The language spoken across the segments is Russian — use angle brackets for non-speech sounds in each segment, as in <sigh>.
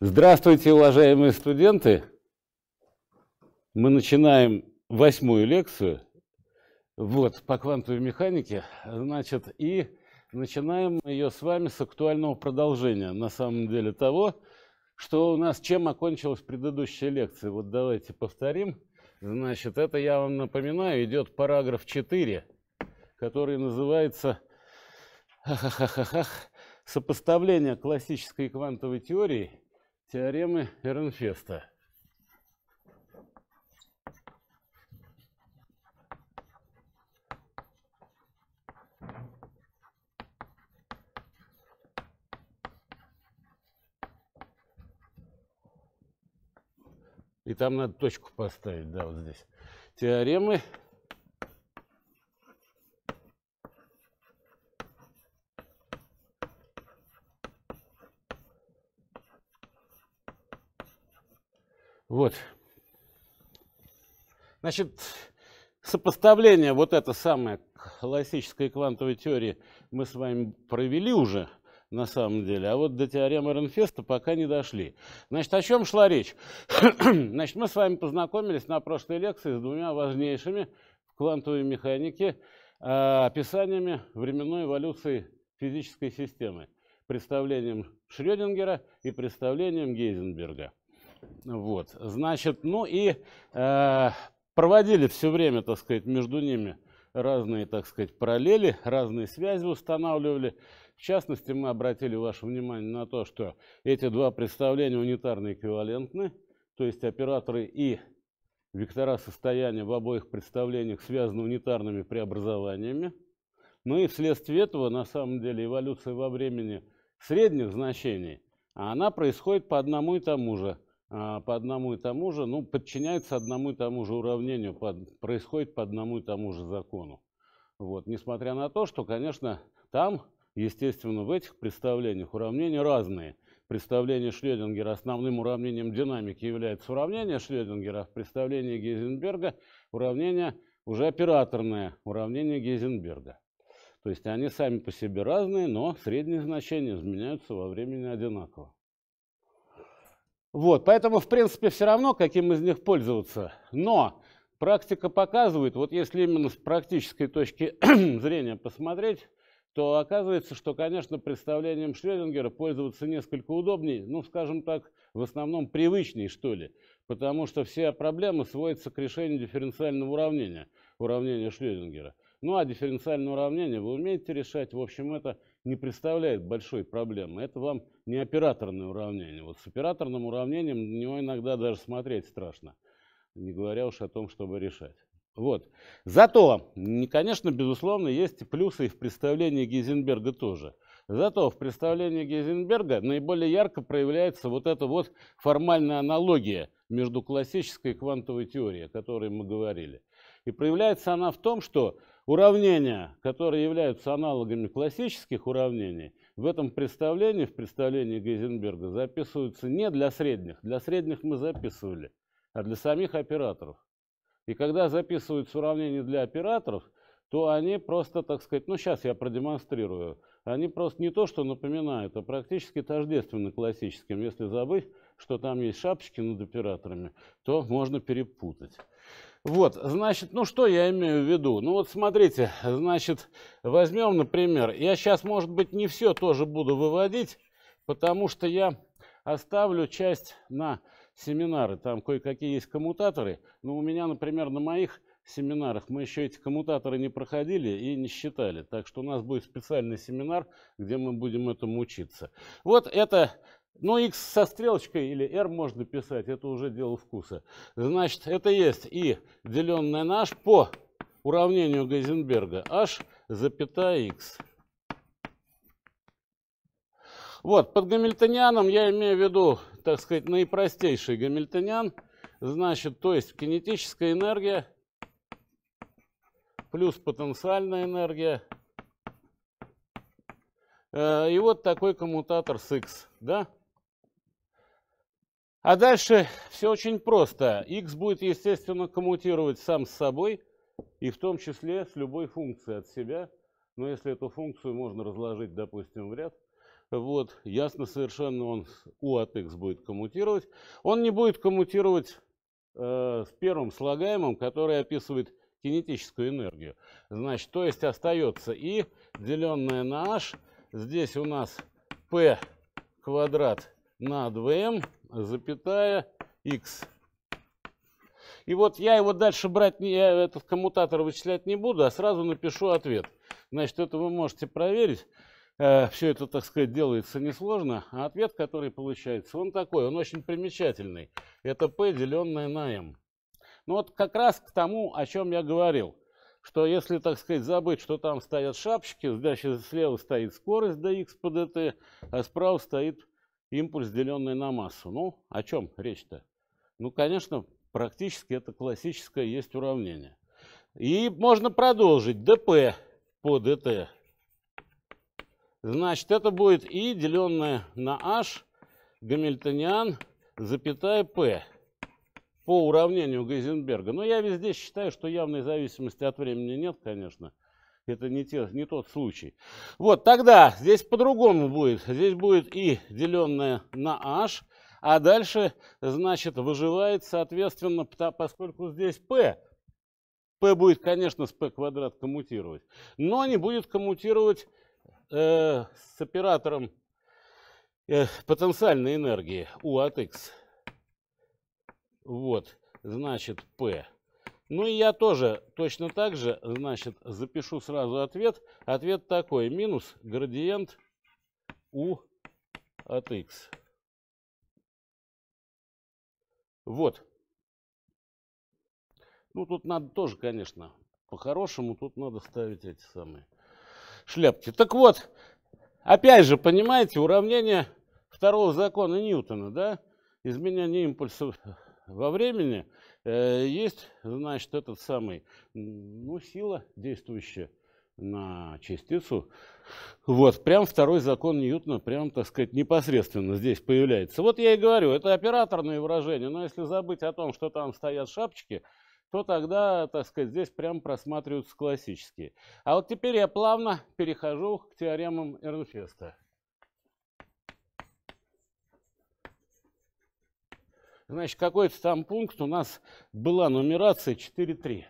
Здравствуйте, уважаемые студенты! Мы начинаем восьмую лекцию вот, по квантовой механике. Значит, и начинаем ее с вами с актуального продолжения, на самом деле, того, что у нас, чем окончилась предыдущая лекция. Вот давайте повторим. Значит, это я вам напоминаю, идет параграф 4, который называется «Сопоставление классической и квантовой теории» теоремы Эрнфеста. И там надо точку поставить, да, вот здесь. Теоремы Вот. Значит, сопоставление вот это самое классической квантовой теории мы с вами провели уже на самом деле, а вот до теоремы Ренфеста пока не дошли. Значит, о чем шла речь? <clears throat> Значит, мы с вами познакомились на прошлой лекции с двумя важнейшими в квантовой механике э, описаниями временной эволюции физической системы, представлением Шрёдингера и представлением Гейзенберга. Вот, значит, ну и э, проводили все время, так сказать, между ними разные, так сказать, параллели, разные связи устанавливали. В частности, мы обратили ваше внимание на то, что эти два представления унитарно эквивалентны, то есть операторы и вектора состояния в обоих представлениях связаны унитарными преобразованиями. Ну и вследствие этого, на самом деле, эволюция во времени средних значений, а она происходит по одному и тому же – а, по одному и тому же, ну, подчиняется одному и тому же уравнению, под, происходит по одному и тому же закону. Вот. Несмотря на то, что, конечно, там, естественно, в этих представлениях уравнения разные. Представление Шрёдингера основным уравнением динамики является уравнение Шрёдингера, а в представлении Гейзенберга уравнение уже операторное, уравнение Гейзенберга. То есть они сами по себе разные, но средние значения изменяются во времени одинаково. Вот, поэтому, в принципе, все равно, каким из них пользоваться. Но практика показывает, вот если именно с практической точки <clears throat> зрения посмотреть, то оказывается, что, конечно, представлением Шрёдингера пользоваться несколько удобнее, ну, скажем так, в основном привычнее, что ли, потому что все проблемы сводятся к решению дифференциального уравнения, уравнения Шрёдингера. Ну, а дифференциальное уравнение вы умеете решать, в общем, это не представляет большой проблемы. Это вам не операторное уравнение. Вот с операторным уравнением на него иногда даже смотреть страшно, не говоря уж о том, чтобы решать. Вот. Зато, конечно, безусловно, есть плюсы и в представлении Гейзенберга тоже. Зато в представлении Гейзенберга наиболее ярко проявляется вот эта вот формальная аналогия между классической и квантовой теорией, о которой мы говорили. И проявляется она в том, что Уравнения, которые являются аналогами классических уравнений, в этом представлении, в представлении Гейзенберга, записываются не для средних. Для средних мы записывали, а для самих операторов. И когда записываются уравнения для операторов, то они просто, так сказать, ну сейчас я продемонстрирую, они просто не то, что напоминают, а практически тождественны классическим. Если забыть, что там есть шапочки над операторами, то можно перепутать. Вот, значит, ну что я имею в виду? Ну вот смотрите, значит, возьмем, например, я сейчас, может быть, не все тоже буду выводить, потому что я оставлю часть на семинары. Там кое-какие есть коммутаторы, но у меня, например, на моих семинарах мы еще эти коммутаторы не проходили и не считали. Так что у нас будет специальный семинар, где мы будем этому учиться. Вот это ну, x со стрелочкой или r можно писать, это уже дело вкуса. Значит, это есть и деленное на h по уравнению Гейзенберга h запятая x. Вот, под гамильтонианом я имею в виду, так сказать, наипростейший гамильтониан. Значит, то есть кинетическая энергия плюс потенциальная энергия. Э, и вот такой коммутатор с x, да? А дальше все очень просто. x будет, естественно, коммутировать сам с собой, и в том числе с любой функцией от себя. Но если эту функцию можно разложить, допустим, в ряд, вот, ясно совершенно он u от x будет коммутировать. Он не будет коммутировать э, с первым слагаемым, который описывает кинетическую энергию. Значит, то есть остается и деленное на h. Здесь у нас p квадрат на 2m запятая x. И вот я его дальше брать, не, я этот коммутатор вычислять не буду, а сразу напишу ответ. Значит, это вы можете проверить. Э, Все это, так сказать, делается несложно. А ответ, который получается, он такой, он очень примечательный. Это p, деленное на m. Ну вот как раз к тому, о чем я говорил. Что если, так сказать, забыть, что там стоят шапочки, значит, слева стоит скорость dx по dt, а справа стоит импульс, деленный на массу. Ну, о чем речь-то? Ну, конечно, практически это классическое есть уравнение. И можно продолжить. dp по dt. Значит, это будет и деленное на h гамильтониан, запятая p по уравнению Гейзенберга. Но я везде считаю, что явной зависимости от времени нет, конечно. Это не, те, не тот случай. Вот, тогда здесь по-другому будет. Здесь будет и деленное на h, а дальше, значит, выживает, соответственно, поскольку здесь p, p будет, конечно, с p квадрат коммутировать, но не будет коммутировать э, с оператором э, потенциальной энергии u от x. Вот, значит, p ну и я тоже точно так же, значит, запишу сразу ответ. Ответ такой, минус градиент u от x. Вот. Ну, тут надо тоже, конечно, по-хорошему, тут надо ставить эти самые шляпки. Так вот, опять же, понимаете, уравнение второго закона Ньютона, да, изменение импульсов во времени – Э, есть, значит, этот самый, ну, сила действующая на частицу. Вот, прям второй закон Ньютона, прям, так сказать, непосредственно здесь появляется. Вот я и говорю, это операторные выражения, но если забыть о том, что там стоят шапочки, то тогда, так сказать, здесь прям просматриваются классические. А вот теперь я плавно перехожу к теоремам Эрнфеста. Значит, какой-то там пункт у нас была нумерация 4.3.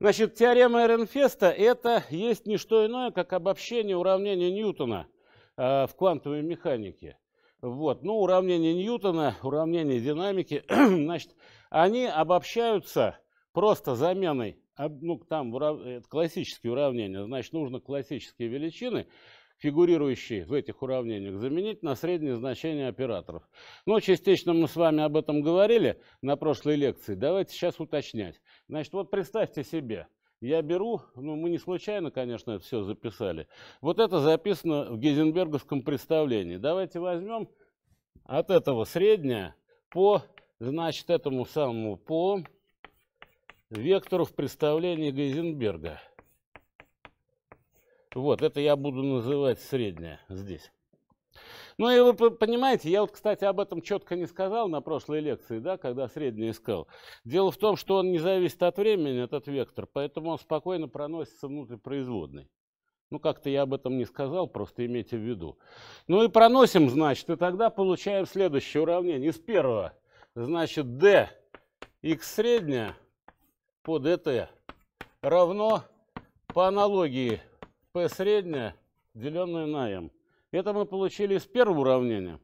Значит, теорема Эренфеста – это есть не что иное, как обобщение уравнения Ньютона э, в квантовой механике. Вот. Ну, уравнения Ньютона, уравнения динамики, <clears throat> значит, они обобщаются просто заменой, ну там э, классические уравнения, значит нужно классические величины, фигурирующие в этих уравнениях, заменить на среднее значение операторов. Ну частично мы с вами об этом говорили на прошлой лекции, давайте сейчас уточнять. Значит, вот представьте себе, я беру, ну мы не случайно, конечно, это все записали, вот это записано в Гейзенберговском представлении. Давайте возьмем от этого среднее по, значит, этому самому по вектор в представлении Гейзенберга. Вот, это я буду называть средняя здесь. Ну и вы понимаете, я вот, кстати, об этом четко не сказал на прошлой лекции, да, когда среднее искал. Дело в том, что он не зависит от времени, этот вектор, поэтому он спокойно проносится внутрь производной. Ну, как-то я об этом не сказал, просто имейте в виду. Ну и проносим, значит, и тогда получаем следующее уравнение. Из первого, значит, d x средняя под dt равно по аналогии p средняя, деленное на m. Это мы получили из первого уравнения.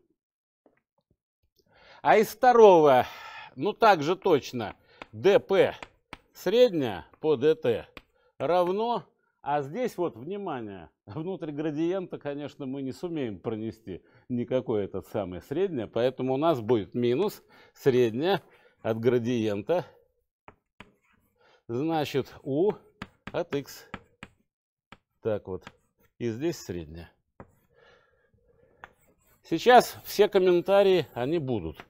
А из второго, ну также точно, dp средняя по dt равно, а здесь вот, внимание, внутрь градиента, конечно, мы не сумеем пронести никакой этот самый средняя, поэтому у нас будет минус средняя от градиента Значит, U от X. Так вот. И здесь средняя. Сейчас все комментарии, они будут.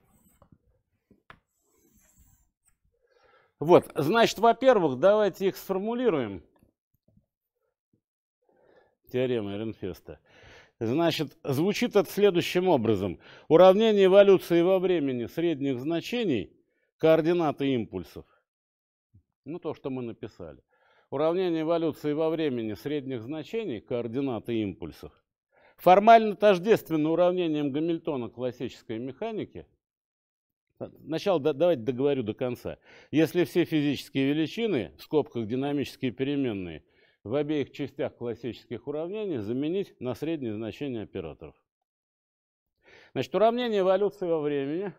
Вот, значит, во-первых, давайте их сформулируем. Теорема Эренфеста. Значит, звучит это следующим образом. Уравнение эволюции во времени средних значений координаты импульсов ну, то, что мы написали. Уравнение эволюции во времени средних значений, координаты импульсов, формально тождественно уравнением Гамильтона классической механики. Сначала давайте договорю до конца. Если все физические величины, в скобках динамические переменные, в обеих частях классических уравнений заменить на средние значения операторов. Значит, уравнение эволюции во времени,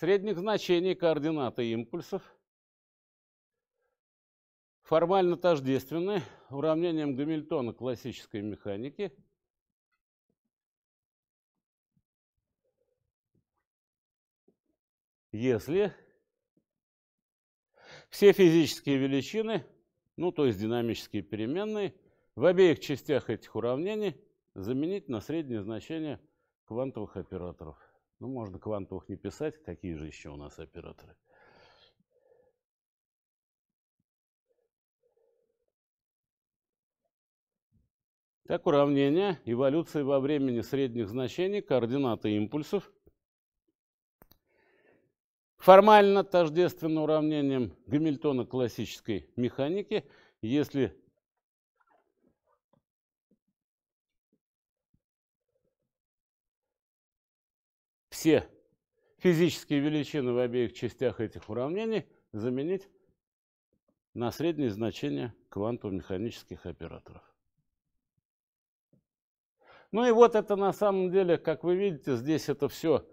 средних значений координаты импульсов – формально тождественны уравнениям Гамильтона классической механики. Если все физические величины, ну то есть динамические переменные, в обеих частях этих уравнений заменить на среднее значение квантовых операторов. Ну, можно квантовых не писать, какие же еще у нас операторы. как уравнение эволюции во времени средних значений координаты импульсов. Формально тождественно уравнениям Гамильтона классической механики, если все физические величины в обеих частях этих уравнений заменить на средние значения квантово-механических операторов. Ну и вот это на самом деле, как вы видите, здесь это все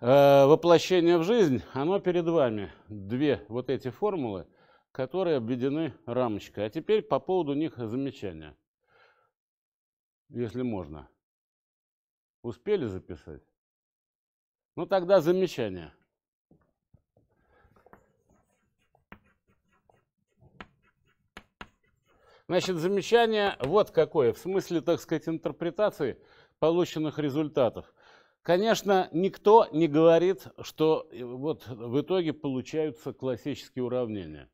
э, воплощение в жизнь. Оно перед вами. Две вот эти формулы, которые обведены рамочкой. А теперь по поводу них замечания. Если можно. Успели записать? Ну тогда замечания. Значит, замечание вот какое, в смысле, так сказать, интерпретации полученных результатов. Конечно, никто не говорит, что э, вот в итоге получаются классические уравнения.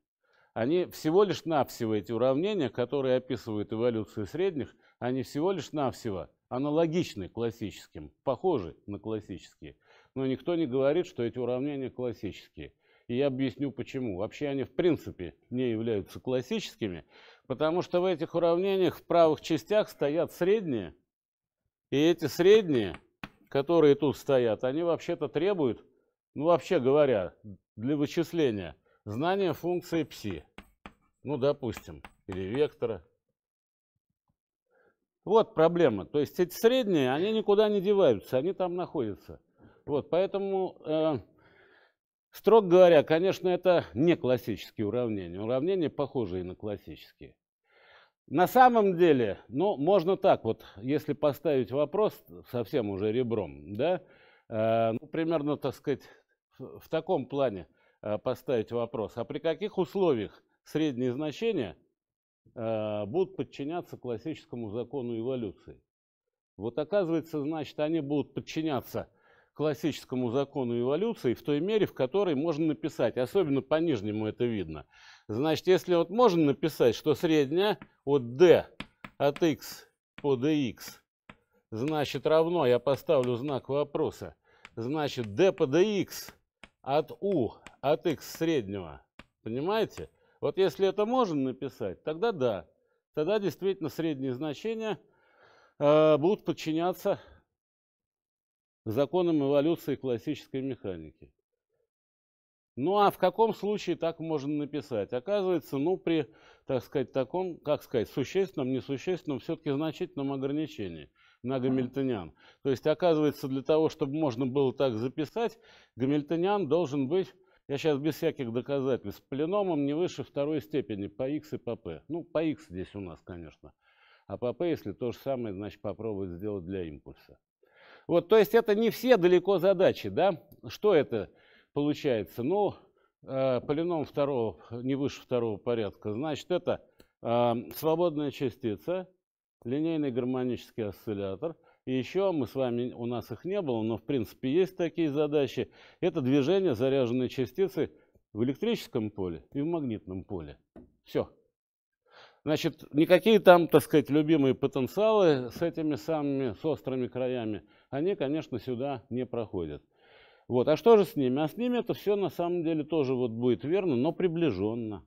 Они всего лишь навсего, эти уравнения, которые описывают эволюцию средних, они всего лишь навсего аналогичны классическим, похожи на классические. Но никто не говорит, что эти уравнения классические. И я объясню почему. Вообще они в принципе не являются классическими. Потому что в этих уравнениях в правых частях стоят средние, и эти средние, которые тут стоят, они вообще-то требуют, ну вообще говоря, для вычисления знания функции пси. Ну, допустим, или вектора. Вот проблема. То есть эти средние, они никуда не деваются, они там находятся. Вот, поэтому э, Строго говоря, конечно, это не классические уравнения. Уравнения похожие на классические. На самом деле, ну, можно так вот, если поставить вопрос совсем уже ребром, да, э, ну, примерно, так сказать, в таком плане э, поставить вопрос, а при каких условиях средние значения э, будут подчиняться классическому закону эволюции? Вот оказывается, значит, они будут подчиняться классическому закону эволюции в той мере, в которой можно написать. Особенно по нижнему это видно. Значит, если вот можно написать, что средняя от d от x по dx, значит, равно, я поставлю знак вопроса, значит, d по dx от u от x среднего. Понимаете? Вот если это можно написать, тогда да. Тогда действительно средние значения э, будут подчиняться законам эволюции классической механики. Ну а в каком случае так можно написать? Оказывается, ну при, так сказать, таком, как сказать, существенном, несущественном, все-таки значительном ограничении на гамильтониан. То есть, оказывается, для того, чтобы можно было так записать, гамильтониан должен быть, я сейчас без всяких доказательств, пленомом не выше второй степени по x и по p. Ну, по x здесь у нас, конечно. А по p, если то же самое, значит, попробовать сделать для импульса. Вот, то есть это не все далеко задачи, да? Что это получается? Ну, э, полином второго, не выше второго порядка, значит, это а, свободная частица, линейный гармонический осциллятор. И еще мы с вами, у нас их не было, но в принципе есть такие задачи. Это движение заряженной частицы в электрическом поле и в магнитном поле. Все. Значит, никакие там, так сказать, любимые потенциалы с этими самыми, с острыми краями – они, конечно, сюда не проходят. Вот. А что же с ними? А с ними это все на самом деле тоже вот будет верно, но приближенно.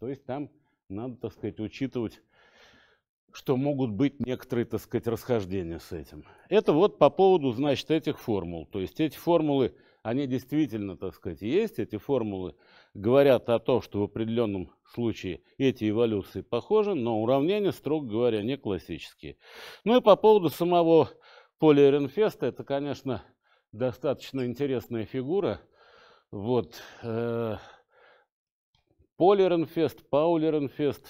То есть там надо, так сказать, учитывать, что могут быть некоторые, так сказать, расхождения с этим. Это вот по поводу, значит, этих формул. То есть эти формулы, они действительно, так сказать, есть. Эти формулы говорят о том, что в определенном случае эти эволюции похожи, но уравнения, строго говоря, не классические. Ну и по поводу самого Поли Эренфеста – это, конечно, достаточно интересная фигура. Вот. Э, Поли Эренфест, Пауль Эренфест.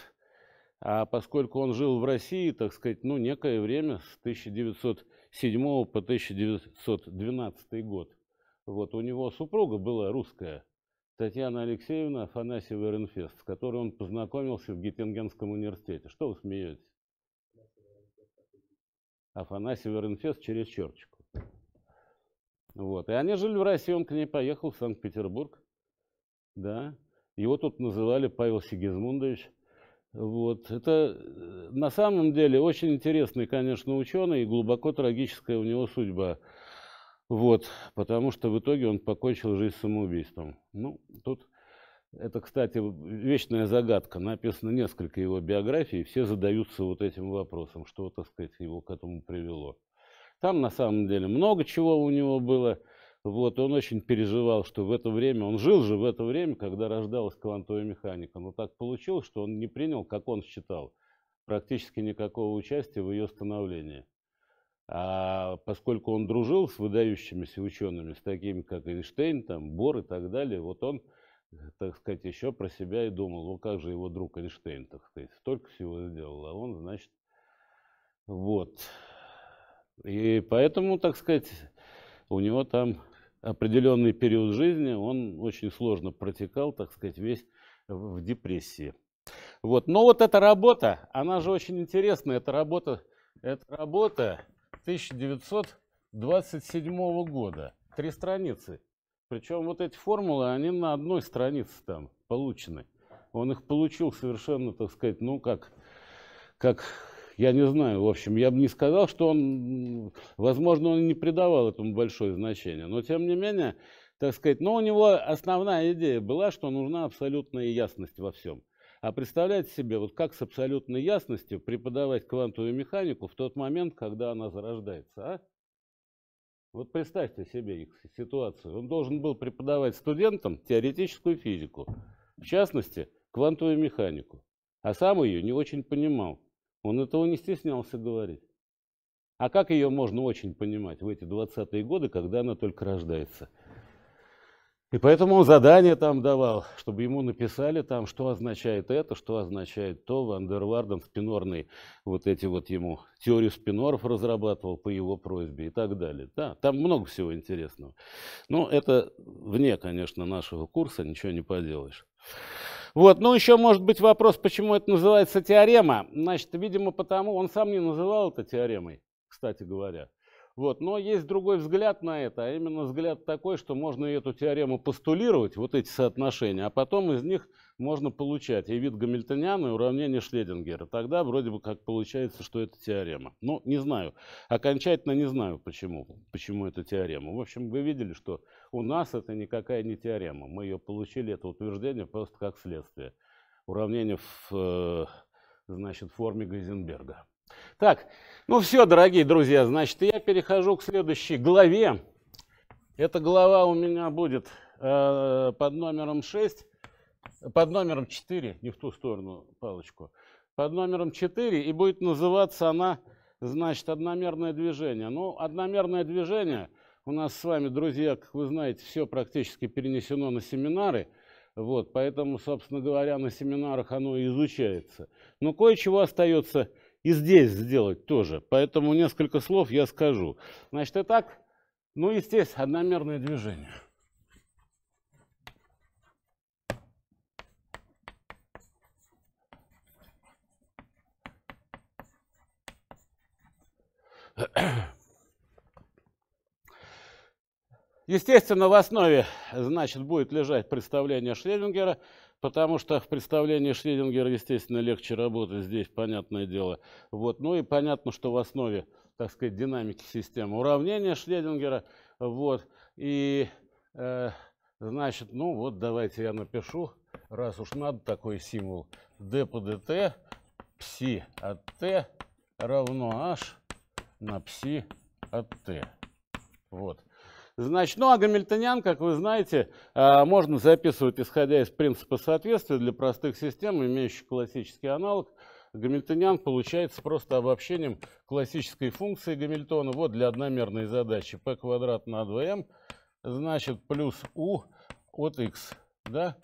А поскольку он жил в России, так сказать, ну, некое время, с 1907 по 1912 год, вот, у него супруга была русская, Татьяна Алексеевна Афанасьева Эренфест, с которой он познакомился в Геттингенском университете. Что вы смеетесь? Афанасий Веренфес через Черчику. Вот. И они жили в России, он к ней поехал в Санкт-Петербург. Да. Его тут называли Павел Сигизмундович. Вот. Это э, на самом деле очень интересный, конечно, ученый и глубоко трагическая у него судьба. Вот. Потому что в итоге он покончил жизнь самоубийством. Ну, тут это, кстати, вечная загадка. Написано несколько его биографий, и все задаются вот этим вопросом, что, так сказать, его к этому привело. Там, на самом деле, много чего у него было. Вот, он очень переживал, что в это время, он жил же в это время, когда рождалась квантовая механика, но так получилось, что он не принял, как он считал, практически никакого участия в ее становлении. А поскольку он дружил с выдающимися учеными, с такими, как Эйнштейн, там, Бор и так далее, вот он Э, так сказать, еще про себя и думал, ну как же его друг Эйнштейн, так сказать, столько всего сделал, а он, значит, вот. И поэтому, так сказать, у него там определенный период жизни, он очень сложно протекал, так сказать, весь в депрессии. Вот. Но вот эта работа, она же очень интересная, эта работа, эта работа 1927 года, три страницы. Причем вот эти формулы, они на одной странице там получены. Он их получил совершенно, так сказать, ну как, как я не знаю, в общем, я бы не сказал, что он, возможно, он не придавал этому большое значение, но тем не менее, так сказать, ну, у него основная идея была, что нужна абсолютная ясность во всем. А представляете себе, вот как с абсолютной ясностью преподавать квантовую механику в тот момент, когда она зарождается, а? Вот представьте себе их ситуацию. Он должен был преподавать студентам теоретическую физику, в частности, квантовую механику, а сам ее не очень понимал. Он этого не стеснялся говорить. А как ее можно очень понимать в эти 20-е годы, когда она только рождается? И поэтому он задание там давал, чтобы ему написали там, что означает это, что означает то. Вандерварден спинорный вот эти вот ему теорию спиноров разрабатывал по его просьбе и так далее. Да, там много всего интересного. Но это вне, конечно, нашего курса, ничего не поделаешь. Вот, ну еще может быть вопрос, почему это называется теорема. Значит, видимо, потому он сам не называл это теоремой, кстати говоря. Вот. Но есть другой взгляд на это, а именно взгляд такой, что можно эту теорему постулировать, вот эти соотношения, а потом из них можно получать и вид Гамильтониана, и уравнение Шледингера. Тогда вроде бы как получается, что это теорема. Ну, не знаю. Окончательно не знаю, почему, почему это теорема. В общем, вы видели, что у нас это никакая не теорема. Мы ее получили, это утверждение, просто как следствие. Уравнение в э, значит, форме Гейзенберга. Так, ну все, дорогие друзья, значит, я перехожу к следующей главе. Эта глава у меня будет э, под номером 6, под номером 4, не в ту сторону палочку, под номером 4, и будет называться она, значит, одномерное движение. Ну, одномерное движение у нас с вами, друзья, как вы знаете, все практически перенесено на семинары, вот, поэтому, собственно говоря, на семинарах оно и изучается. Но кое-чего остается и здесь сделать тоже. Поэтому несколько слов я скажу. Значит, и так, ну и здесь одномерное движение. <clears throat> Ahem. Естественно, в основе, значит, будет лежать представление Шредингера, потому что в представлении Шредингера, естественно, легче работать здесь, понятное дело. Вот. Ну и понятно, что в основе, так сказать, динамики системы уравнения Шредингера, Вот. И, э, значит, ну вот давайте я напишу, раз уж надо такой символ, d по dt пси от t равно h на пси от t. Вот. Значит, ну а гамильтониан, как вы знаете, э, можно записывать, исходя из принципа соответствия для простых систем, имеющих классический аналог. Гамильтониан получается просто обобщением классической функции Гамильтона вот для одномерной задачи p квадрат на 2m, значит, плюс u от x, да?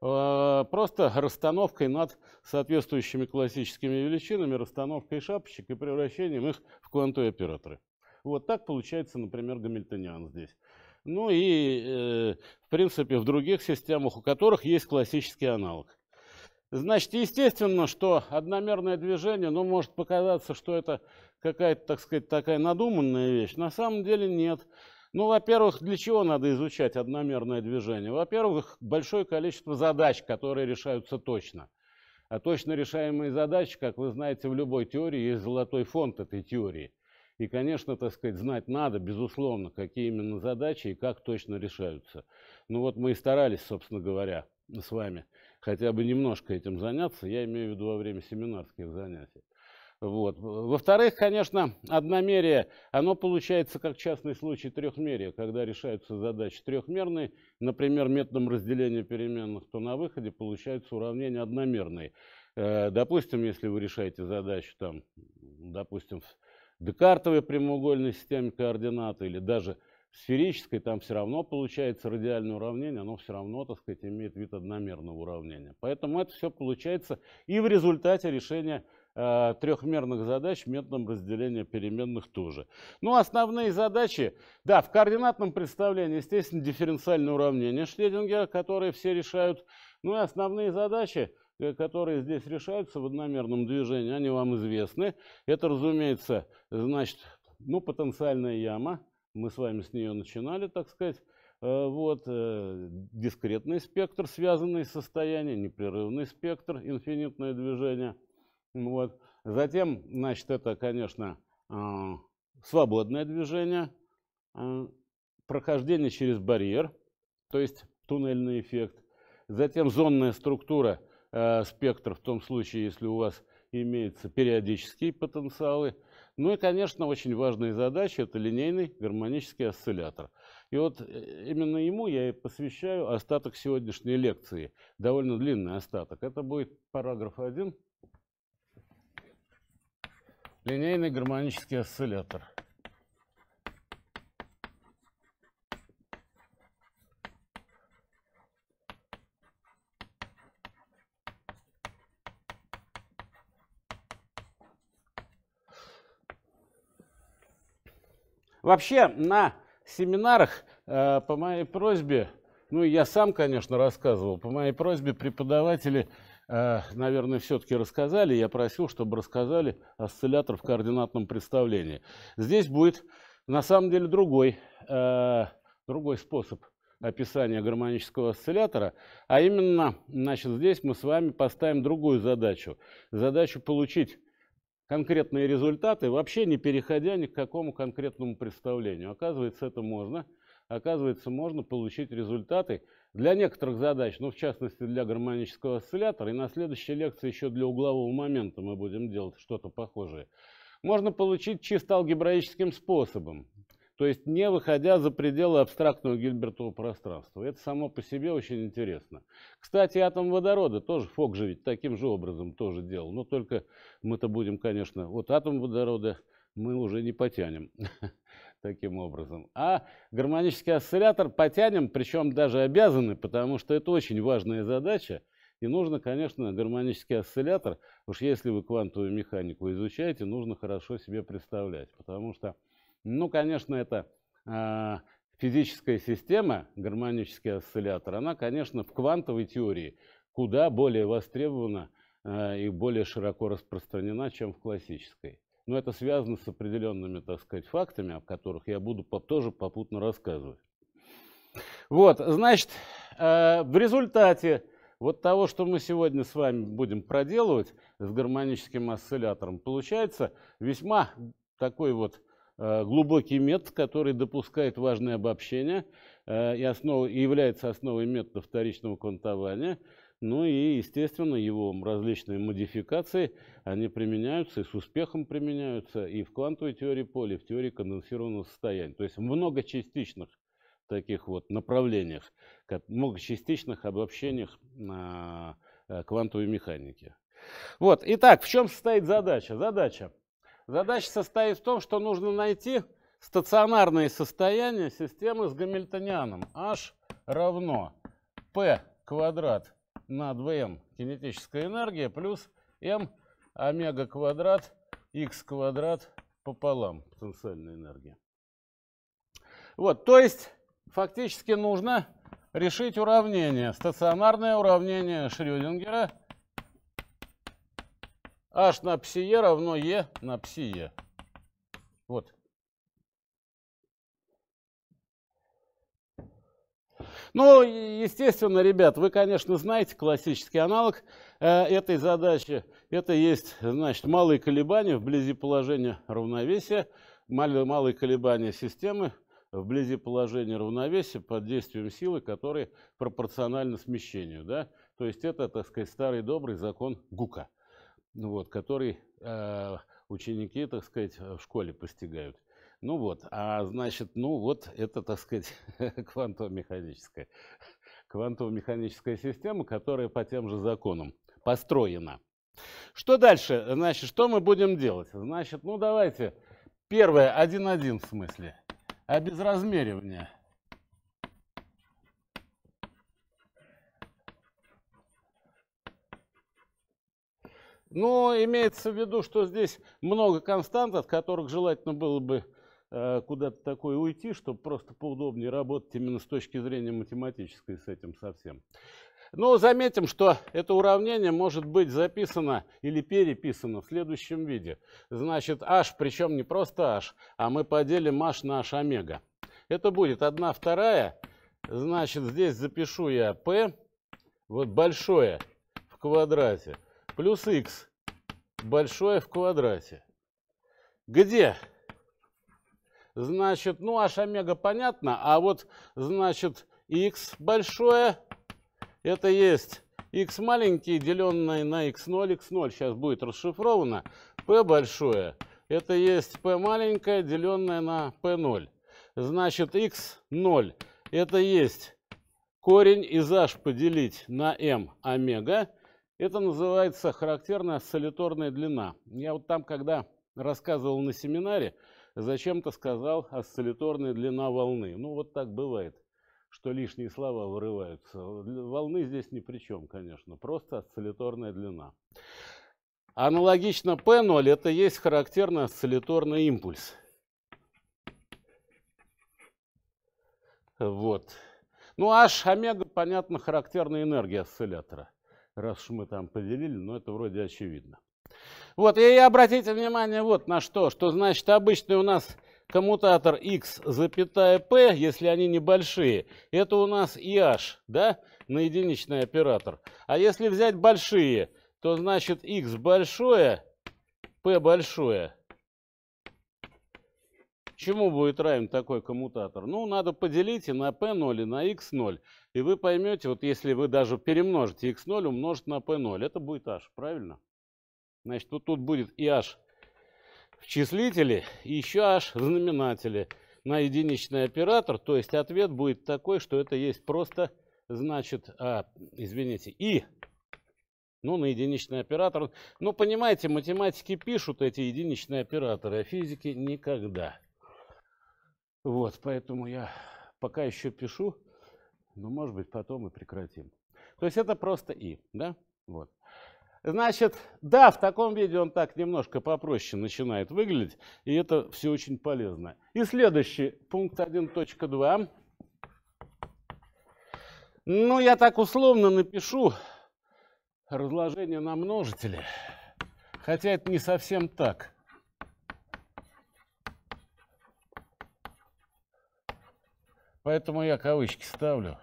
Э, просто расстановкой над соответствующими классическими величинами, расстановкой шапочек и превращением их в квантовые операторы. Вот так получается, например, гамильтониан здесь. Ну и, э, в принципе, в других системах, у которых есть классический аналог. Значит, естественно, что одномерное движение, ну, может показаться, что это какая-то, так сказать, такая надуманная вещь. На самом деле нет. Ну, во-первых, для чего надо изучать одномерное движение? Во-первых, большое количество задач, которые решаются точно. А точно решаемые задачи, как вы знаете, в любой теории есть золотой фонд этой теории – и, конечно, так сказать, знать надо, безусловно, какие именно задачи и как точно решаются. Ну вот мы и старались, собственно говоря, с вами хотя бы немножко этим заняться. Я имею в виду во время семинарских занятий. Вот. Во-вторых, конечно, одномерие, оно получается как частный случай трехмерия, когда решаются задачи трехмерные, например, методом разделения переменных, то на выходе получается уравнение одномерное. Э, допустим, если вы решаете задачу, там, допустим, в декартовой прямоугольной системе координат или даже в сферической, там все равно получается радиальное уравнение, оно все равно, так сказать, имеет вид одномерного уравнения. Поэтому это все получается и в результате решения э, трехмерных задач методом разделения переменных тоже. Ну, основные задачи, да, в координатном представлении, естественно, дифференциальное уравнение Шредингера, которые все решают. Ну и основные задачи, Э, которые здесь решаются в одномерном движении, они вам известны. Это, разумеется, значит, ну, потенциальная яма. Мы с вами с нее начинали, так сказать. Э, вот, э, дискретный спектр, связанный состояние, непрерывный спектр, инфинитное движение. Вот. Затем, значит, это, конечно, свободное движение, прохождение через барьер, то есть туннельный эффект. Затем зонная структура – Э, спектр в том случае, если у вас имеются периодические потенциалы. Ну и, конечно, очень важная задача – это линейный гармонический осциллятор. И вот э, именно ему я и посвящаю остаток сегодняшней лекции. Довольно длинный остаток. Это будет параграф 1. Линейный гармонический осциллятор. Вообще на семинарах э, по моей просьбе, ну я сам, конечно, рассказывал, по моей просьбе преподаватели, э, наверное, все-таки рассказали, я просил, чтобы рассказали осциллятор в координатном представлении. Здесь будет на самом деле другой, э, другой способ описания гармонического осциллятора, а именно, значит, здесь мы с вами поставим другую задачу. Задачу получить конкретные результаты, вообще не переходя ни к какому конкретному представлению. Оказывается, это можно. Оказывается, можно получить результаты для некоторых задач, ну, в частности, для гармонического осциллятора. И на следующей лекции еще для углового момента мы будем делать что-то похожее. Можно получить чисто алгебраическим способом. То есть не выходя за пределы абстрактного Гильбертового пространства. Это само по себе очень интересно. Кстати, атом водорода тоже Фок же ведь таким же образом тоже делал. Но только мы-то будем, конечно, вот атом водорода мы уже не потянем <laughs> таким образом. А гармонический осциллятор потянем, причем даже обязаны, потому что это очень важная задача. И нужно, конечно, гармонический осциллятор, уж если вы квантовую механику изучаете, нужно хорошо себе представлять, потому что ну, конечно, это э, физическая система, гармонический осциллятор, она, конечно, в квантовой теории куда более востребована э, и более широко распространена, чем в классической. Но это связано с определенными, так сказать, фактами, о которых я буду тоже попутно рассказывать. Вот, значит, э, в результате вот того, что мы сегодня с вами будем проделывать с гармоническим осциллятором, получается весьма такой вот Э, глубокий метод, который допускает важное обобщение э, и, основ, и является основой метода вторичного квантования. Ну и, естественно, его различные модификации, они применяются и с успехом применяются и в квантовой теории поля, и в теории конденсированного состояния. То есть много частичных таких вот направлениях, много частичных обобщениях на э, квантовой механике. Вот, итак, в чем состоит задача? Задача Задача состоит в том, что нужно найти стационарные состояния системы с гамильтонианом. H равно P квадрат на 2m кинетическая энергия плюс m омега квадрат x квадрат пополам потенциальная энергия. Вот, то есть фактически нужно решить уравнение, стационарное уравнение Шрёдингера – h на пси e равно e на пси e. Вот. Ну, естественно, ребят, вы, конечно, знаете классический аналог э, этой задачи. Это есть, значит, малые колебания вблизи положения равновесия, малые, малые колебания системы вблизи положения равновесия под действием силы, которые пропорциональны смещению. Да? То есть это, так сказать, старый добрый закон Гука ну вот, который э, ученики, так сказать, в школе постигают. Ну вот, а значит, ну вот это, так сказать, <laughs> квантово-механическая. Квантово-механическая система, которая по тем же законам построена. Что дальше? Значит, что мы будем делать? Значит, ну давайте, первое, один-один в смысле, обезразмеривание. А Но имеется в виду, что здесь много констант, от которых желательно было бы э, куда-то такое уйти, чтобы просто поудобнее работать именно с точки зрения математической с этим совсем. Но заметим, что это уравнение может быть записано или переписано в следующем виде. Значит, h, причем не просто h, а мы поделим h на h омега. Это будет 1 вторая. Значит, здесь запишу я p, вот большое в квадрате плюс x большое в квадрате. Где? Значит, ну h омега понятно, а вот значит x большое, это есть x маленький, деленное на x0, x0 сейчас будет расшифровано, p большое, это есть p маленькое, деленное на p0. Значит, x0 это есть корень из h поделить на m омега, это называется характерная осцилляторная длина. Я вот там, когда рассказывал на семинаре, зачем-то сказал а осцилляторная длина волны. Ну, вот так бывает, что лишние слова вырываются. Волны здесь ни при чем, конечно, просто осцилляторная длина. Аналогично P0 это есть характерный осцилляторный импульс. Вот. Ну, H, омега, понятно, характерная энергия осциллятора раз уж мы там поделили, но это вроде очевидно. Вот, и обратите внимание вот на что, что значит обычный у нас коммутатор x, запятая p, если они небольшие, это у нас IH, e да, на единичный оператор. А если взять большие, то значит x большое, p большое, Чему будет равен такой коммутатор? Ну, надо поделить и на P0, и на X0. И вы поймете, вот если вы даже перемножите X0 умножить на P0, это будет H, правильно? Значит, вот тут будет и H в числителе, и еще H в знаменателе на единичный оператор. То есть ответ будет такой, что это есть просто, значит, а, извините, и ну, на единичный оператор. Ну, понимаете, математики пишут эти единичные операторы, а физики никогда. Вот, поэтому я пока еще пишу, но, может быть, потом и прекратим. То есть это просто и, да? Вот. Значит, да, в таком виде он так немножко попроще начинает выглядеть, и это все очень полезно. И следующий, пункт 1.2. Ну, я так условно напишу разложение на множители, хотя это не совсем так. Поэтому я кавычки ставлю.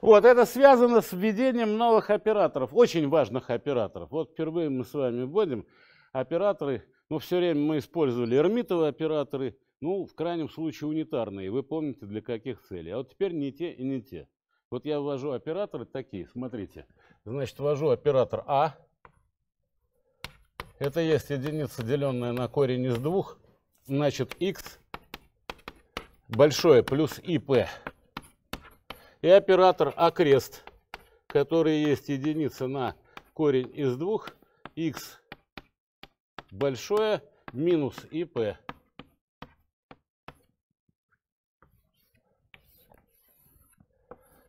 Вот, это связано с введением новых операторов, очень важных операторов. Вот впервые мы с вами вводим операторы, ну, все время мы использовали эрмитовые операторы, ну, в крайнем случае унитарные, вы помните для каких целей. А вот теперь не те и не те. Вот я ввожу операторы такие, смотрите. Значит, ввожу оператор А, это есть единица, деленная на корень из двух. Значит, x большое плюс ip. И оператор окрест, который есть единица на корень из двух, x большое минус ip.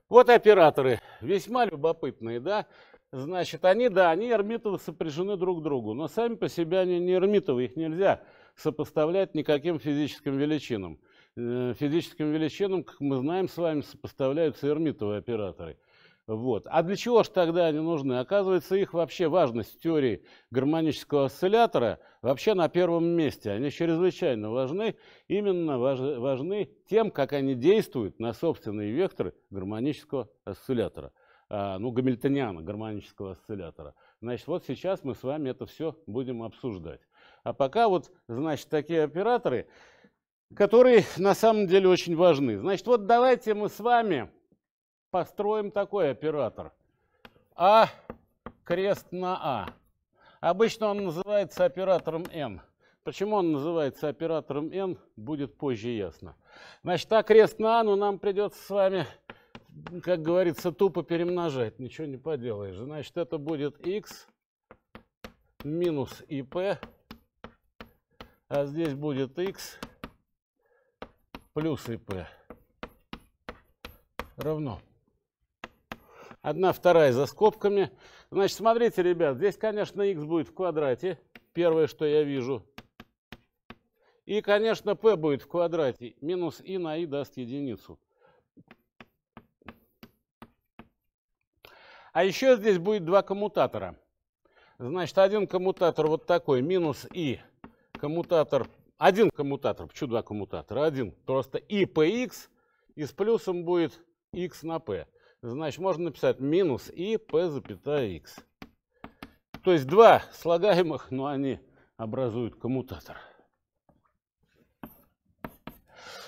Вот операторы, весьма любопытные, да? Значит, они, да, они эрмитовы сопряжены друг к другу, но сами по себе они не эрмитовы, их нельзя сопоставлять никаким физическим величинам. Э, физическим величинам, как мы знаем с вами, сопоставляются эрмитовые операторы. Вот. А для чего же тогда они нужны? Оказывается, их вообще важность в теории гармонического осциллятора вообще на первом месте. Они чрезвычайно важны, именно важ, важны тем, как они действуют на собственные векторы гармонического осциллятора. А, ну, гамильтониана, гармонического осциллятора. Значит, вот сейчас мы с вами это все будем обсуждать. А пока вот, значит, такие операторы, которые на самом деле очень важны. Значит, вот давайте мы с вами построим такой оператор. А крест на А. Обычно он называется оператором N. Почему он называется оператором N, будет позже ясно. Значит, А крест на А, ну нам придется с вами как говорится, тупо перемножать, ничего не поделаешь. Значит, это будет x минус ip, а здесь будет x плюс ip равно. Одна вторая за скобками. Значит, смотрите, ребят, здесь, конечно, x будет в квадрате. Первое, что я вижу. И, конечно, p будет в квадрате. Минус i на i даст единицу. А еще здесь будет два коммутатора. Значит, один коммутатор вот такой, минус И. Коммутатор, один коммутатор, почему два коммутатора? Один, просто И ПХ, и с плюсом будет Х на П. Значит, можно написать минус И П запятая Х. То есть два слагаемых, но они образуют коммутатор.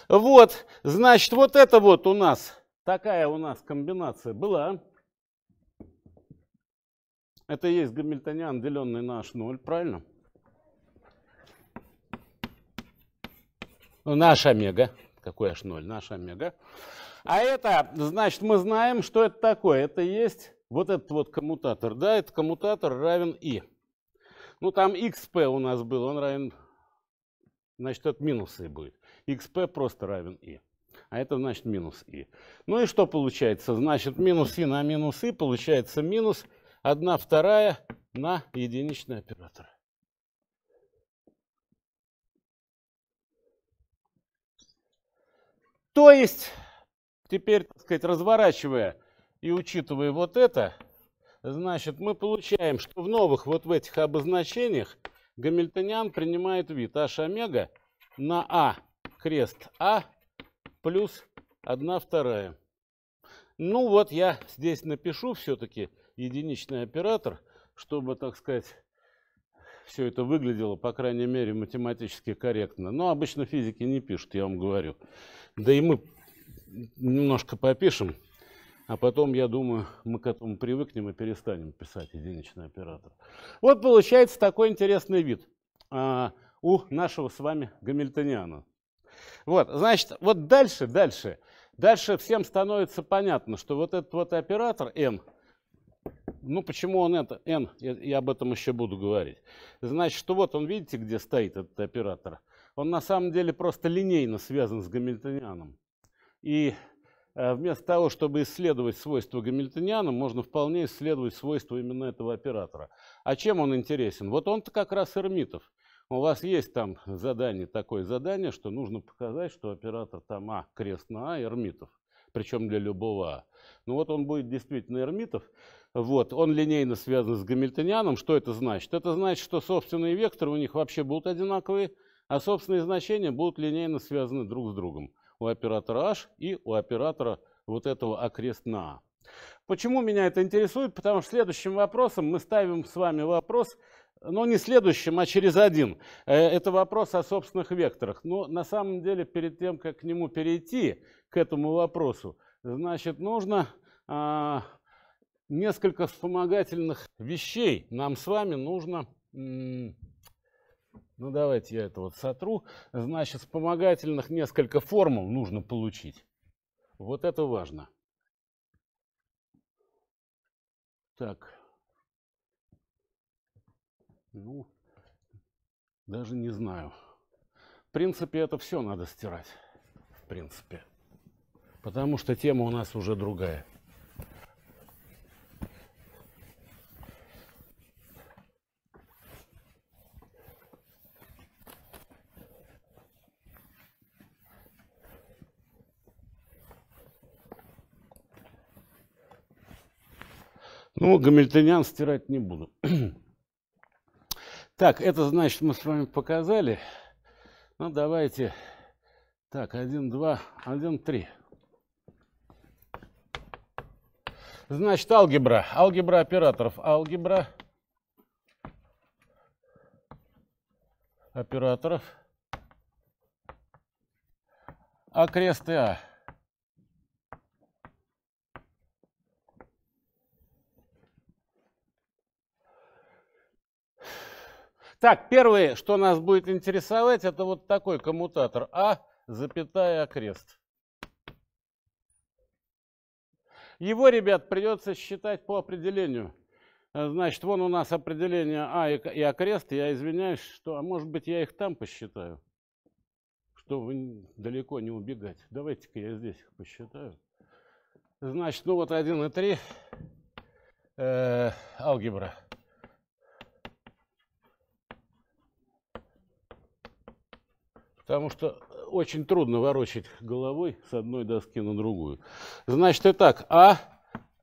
Вот, значит, вот это вот у нас, такая у нас комбинация была. Это и есть гамильтониан, деленный на h0, правильно? Ну, наш омега. Какой h0? Наш омега. А это, значит, мы знаем, что это такое. Это есть вот этот вот коммутатор. Да, этот коммутатор равен и. Ну, там xp у нас был, он равен, значит, это минус i будет. xp просто равен и. А это значит минус и. Ну и что получается? Значит, минус и на минус и получается минус 1 вторая на единичный оператор. То есть, теперь, так сказать, разворачивая и учитывая вот это, значит, мы получаем, что в новых вот в этих обозначениях гамильтониан принимает вид h омега на а крест а плюс 1 вторая. Ну вот я здесь напишу все-таки единичный оператор, чтобы, так сказать, все это выглядело, по крайней мере, математически корректно. Но обычно физики не пишут, я вам говорю. Да и мы немножко попишем, а потом, я думаю, мы к этому привыкнем и перестанем писать единичный оператор. Вот получается такой интересный вид а, у нашего с вами гамильтониана. Вот, значит, вот дальше, дальше. Дальше всем становится понятно, что вот этот вот оператор n ну, почему он это, N, я, я об этом еще буду говорить. Значит, что вот он, видите, где стоит этот оператор? Он на самом деле просто линейно связан с гамильтонианом. И э, вместо того, чтобы исследовать свойства гамильтониана, можно вполне исследовать свойства именно этого оператора. А чем он интересен? Вот он-то как раз Эрмитов. У вас есть там задание, такое задание, что нужно показать, что оператор там А крест на А Эрмитов причем для любого. Ну вот он будет действительно Эрмитов. Вот, он линейно связан с гамильтонианом. Что это значит? Это значит, что собственные векторы у них вообще будут одинаковые, а собственные значения будут линейно связаны друг с другом. У оператора H и у оператора вот этого окрест на Почему меня это интересует? Потому что следующим вопросом мы ставим с вами вопрос, но не следующим, а через один. Э, это вопрос о собственных векторах. Но на самом деле, перед тем, как к нему перейти, к этому вопросу, значит, нужно а, несколько вспомогательных вещей. Нам с вами нужно... Ну, давайте я это вот сотру. Значит, вспомогательных несколько формул нужно получить. Вот это важно. Так. Ну, даже не знаю. В принципе, это все надо стирать. В принципе. Потому что тема у нас уже другая. Ну, гамильтонян стирать не буду. <clears throat> Так, это значит мы с вами показали. Ну, давайте. Так, один, два, один, три. Значит, алгебра. Алгебра операторов. Алгебра операторов. А крест и А. Так, первое, что нас будет интересовать, это вот такой коммутатор А, запятая окрест. Его, ребят, придется считать по определению. Э, значит, вон у нас определение А и окрест. Я извиняюсь, что, а может быть, я их там посчитаю, чтобы далеко не убегать. Давайте-ка я здесь их посчитаю. Значит, ну вот 1 и 3 э, алгебра. Потому что э, очень трудно ворочать головой с одной доски на другую. Значит, и так, А,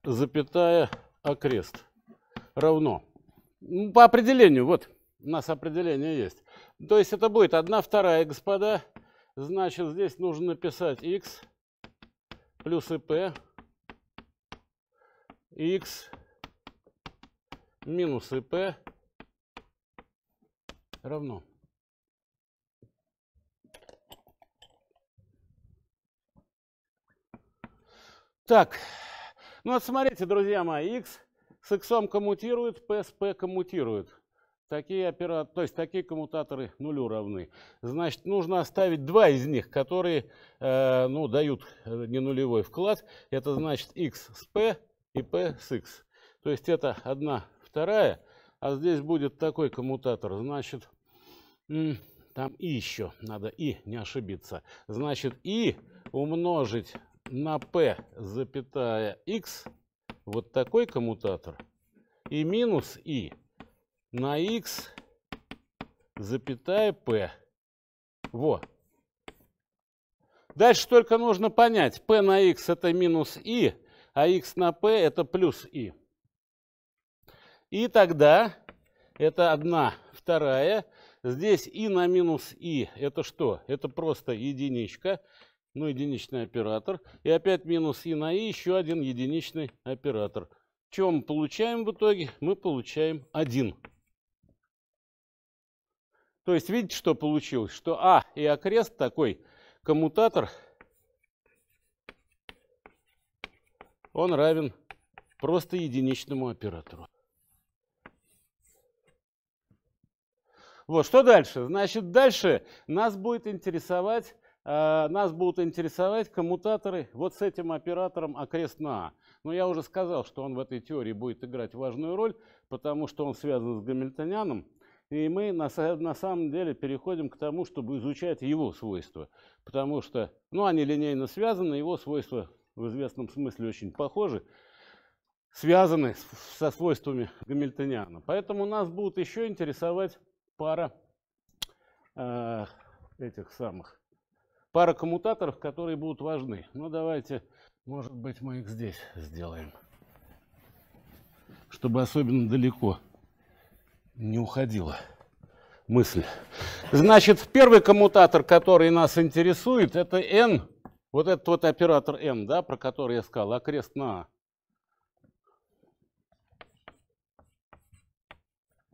запятая, окрест а равно. Ну, по определению, вот, у нас определение есть. То есть это будет 1 вторая, господа. Значит, здесь нужно написать x плюс p x минус p равно. Так, ну вот смотрите, друзья мои, x с x коммутирует, p с p коммутирует. Такие опера... То есть такие коммутаторы нулю равны. Значит, нужно оставить два из них, которые э, ну, дают э, не нулевой вклад. Это значит x с p и p с x. То есть это одна вторая, а здесь будет такой коммутатор. Значит, там и еще, надо и не ошибиться. Значит, и умножить на P, запятая X, вот такой коммутатор, и минус I на X, запятая P. Во. Дальше только нужно понять, P на X это минус I, а X на P это плюс I. И тогда это одна, вторая. Здесь и на минус и это что? Это просто единичка ну, единичный оператор. И опять минус и на и еще один единичный оператор. Чем мы получаем в итоге? Мы получаем 1. То есть видите, что получилось? Что А и окрест такой коммутатор, он равен просто единичному оператору. Вот, что дальше? Значит, дальше нас будет интересовать Э, нас будут интересовать коммутаторы вот с этим оператором окрест А. Но я уже сказал, что он в этой теории будет играть важную роль, потому что он связан с гамильтонианом, И мы на, на самом деле переходим к тому, чтобы изучать его свойства. Потому что, ну, они линейно связаны, его свойства в известном смысле очень похожи, связаны со свойствами гамильтониана. Поэтому нас будут еще интересовать пара э, этих самых пара коммутаторов, которые будут важны. Ну, давайте, может быть, мы их здесь сделаем. Чтобы особенно далеко не уходила мысль. Значит, первый коммутатор, который нас интересует, это N. Вот этот вот оператор N, да, про который я сказал, окрест на A. А.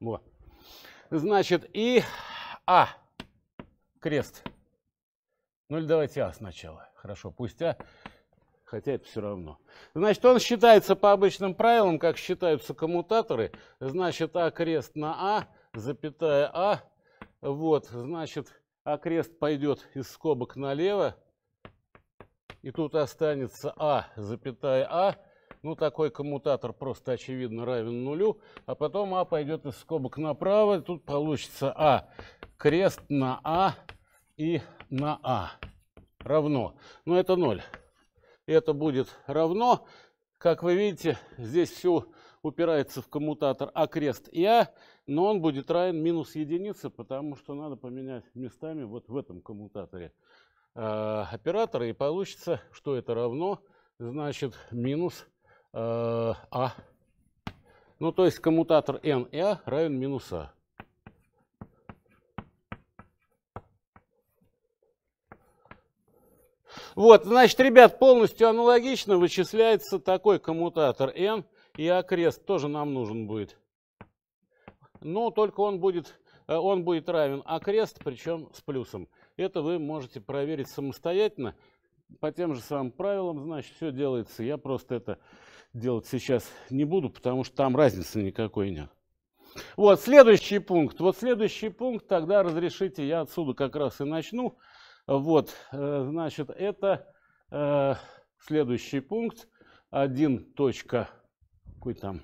Вот. Значит, и А крест. Ну или давайте А сначала. Хорошо, пусть А, хотя это все равно. Значит, он считается по обычным правилам, как считаются коммутаторы. Значит, А крест на А, запятая А. Вот, значит, А крест пойдет из скобок налево. И тут останется А, запятая А. Ну, такой коммутатор просто, очевидно, равен нулю. А потом А пойдет из скобок направо. и Тут получится А крест на А и на А равно. Но это 0. Это будет равно. Как вы видите, здесь все упирается в коммутатор А крест и А, но он будет равен минус единице, потому что надо поменять местами вот в этом коммутаторе э, оператора, и получится, что это равно, значит, минус э, А. Ну, то есть коммутатор N и А равен минус А. Вот, значит, ребят, полностью аналогично вычисляется такой коммутатор n и окрест тоже нам нужен будет. Но только он будет, э, он будет равен окрест, причем с плюсом. Это вы можете проверить самостоятельно по тем же самым правилам, значит, все делается. Я просто это делать сейчас не буду, потому что там разницы никакой нет. Вот следующий пункт. Вот следующий пункт, тогда разрешите, я отсюда как раз и начну. Вот, э, значит, это э, следующий пункт 1. Какой там?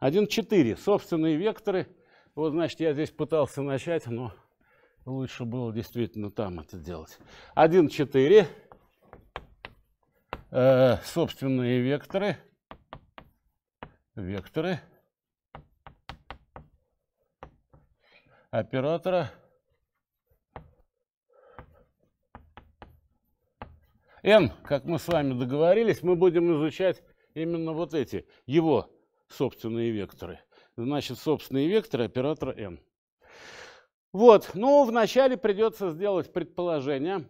1.4. Собственные векторы. Вот, значит, я здесь пытался начать, но лучше было действительно там это делать. 1.4. Э, собственные векторы. Векторы оператора N, как мы с вами договорились, мы будем изучать именно вот эти, его собственные векторы. Значит, собственные векторы оператора N. Вот, ну, вначале придется сделать предположение.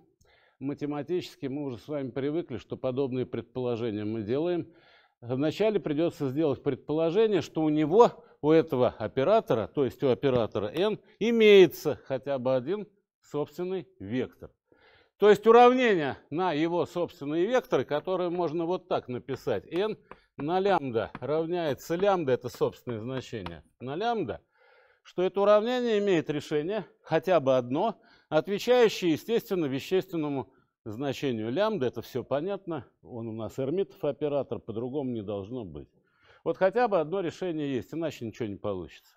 Математически мы уже с вами привыкли, что подобные предположения мы делаем. Вначале придется сделать предположение, что у него, у этого оператора, то есть у оператора n, имеется хотя бы один собственный вектор. То есть уравнение на его собственные векторы, которые можно вот так написать. n на лямбда равняется лямбда, это собственное значение, на лямбда, что это уравнение имеет решение, хотя бы одно, отвечающее, естественно, вещественному значению лямбда. Это все понятно, он у нас эрмитов оператор, по-другому не должно быть. Вот хотя бы одно решение есть, иначе ничего не получится.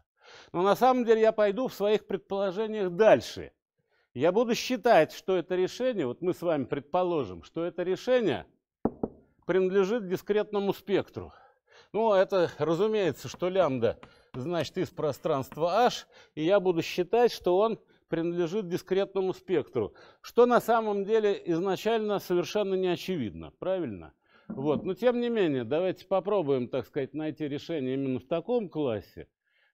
Но на самом деле я пойду в своих предположениях дальше – я буду считать, что это решение, вот мы с вами предположим, что это решение принадлежит дискретному спектру. Ну, это, разумеется, что лямбда, значит, из пространства H, и я буду считать, что он принадлежит дискретному спектру, что на самом деле изначально совершенно не очевидно, правильно? Вот. Но тем не менее, давайте попробуем, так сказать, найти решение именно в таком классе,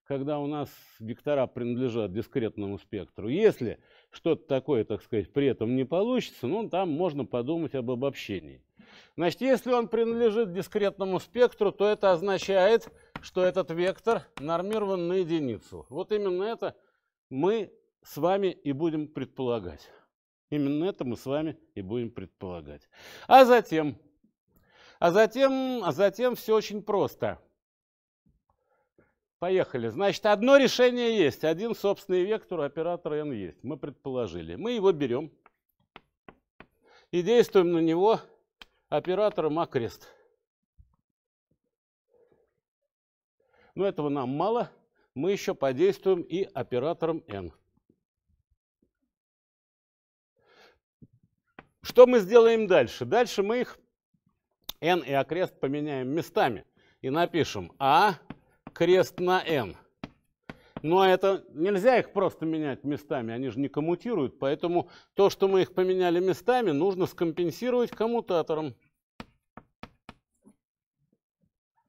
когда у нас вектора принадлежат дискретному спектру. Если что-то такое, так сказать, при этом не получится, ну, там можно подумать об обобщении. Значит, если он принадлежит дискретному спектру, то это означает, что этот вектор нормирован на единицу. Вот именно это мы с вами и будем предполагать. Именно это мы с вами и будем предполагать. А затем, а затем, а затем все очень просто. Поехали. Значит, одно решение есть. Один собственный вектор оператора n есть. Мы предположили. Мы его берем и действуем на него оператором окрест. Но этого нам мало. Мы еще подействуем и оператором n. Что мы сделаем дальше? Дальше мы их n и окрест поменяем местами и напишем а крест на n. Но ну, а это нельзя их просто менять местами, они же не коммутируют, поэтому то, что мы их поменяли местами, нужно скомпенсировать коммутатором.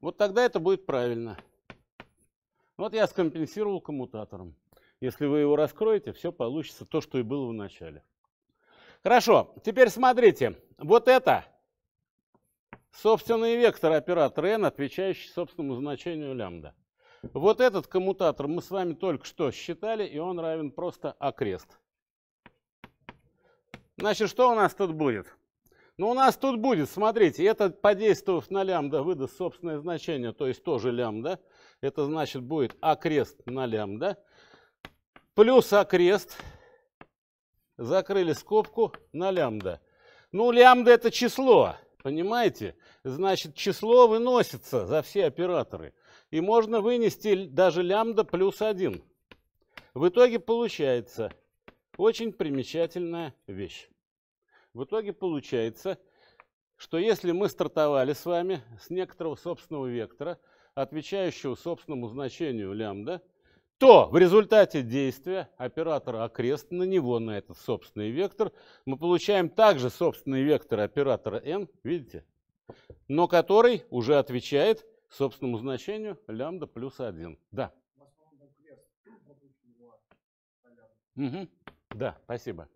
Вот тогда это будет правильно. Вот я скомпенсировал коммутатором. Если вы его раскроете, все получится то, что и было в начале. Хорошо, теперь смотрите. Вот это собственный вектор оператора n, отвечающий собственному значению лямбда. Вот этот коммутатор мы с вами только что считали, и он равен просто окрест. Значит, что у нас тут будет? Ну, у нас тут будет, смотрите, это подействовав на лямбда, выдаст собственное значение, то есть тоже лямбда. Это значит будет окрест на лямбда. Плюс окрест, закрыли скобку, на лямбда. Ну, лямбда это число. Понимаете? Значит, число выносится за все операторы. И можно вынести даже лямбда плюс 1. В итоге получается очень примечательная вещь. В итоге получается, что если мы стартовали с вами с некоторого собственного вектора, отвечающего собственному значению лямбда, то в результате действия оператора окрест на него, на этот собственный вектор, мы получаем также собственный вектор оператора n, видите, но который уже отвечает собственному значению лямбда плюс 1. Да. Угу. Да, спасибо.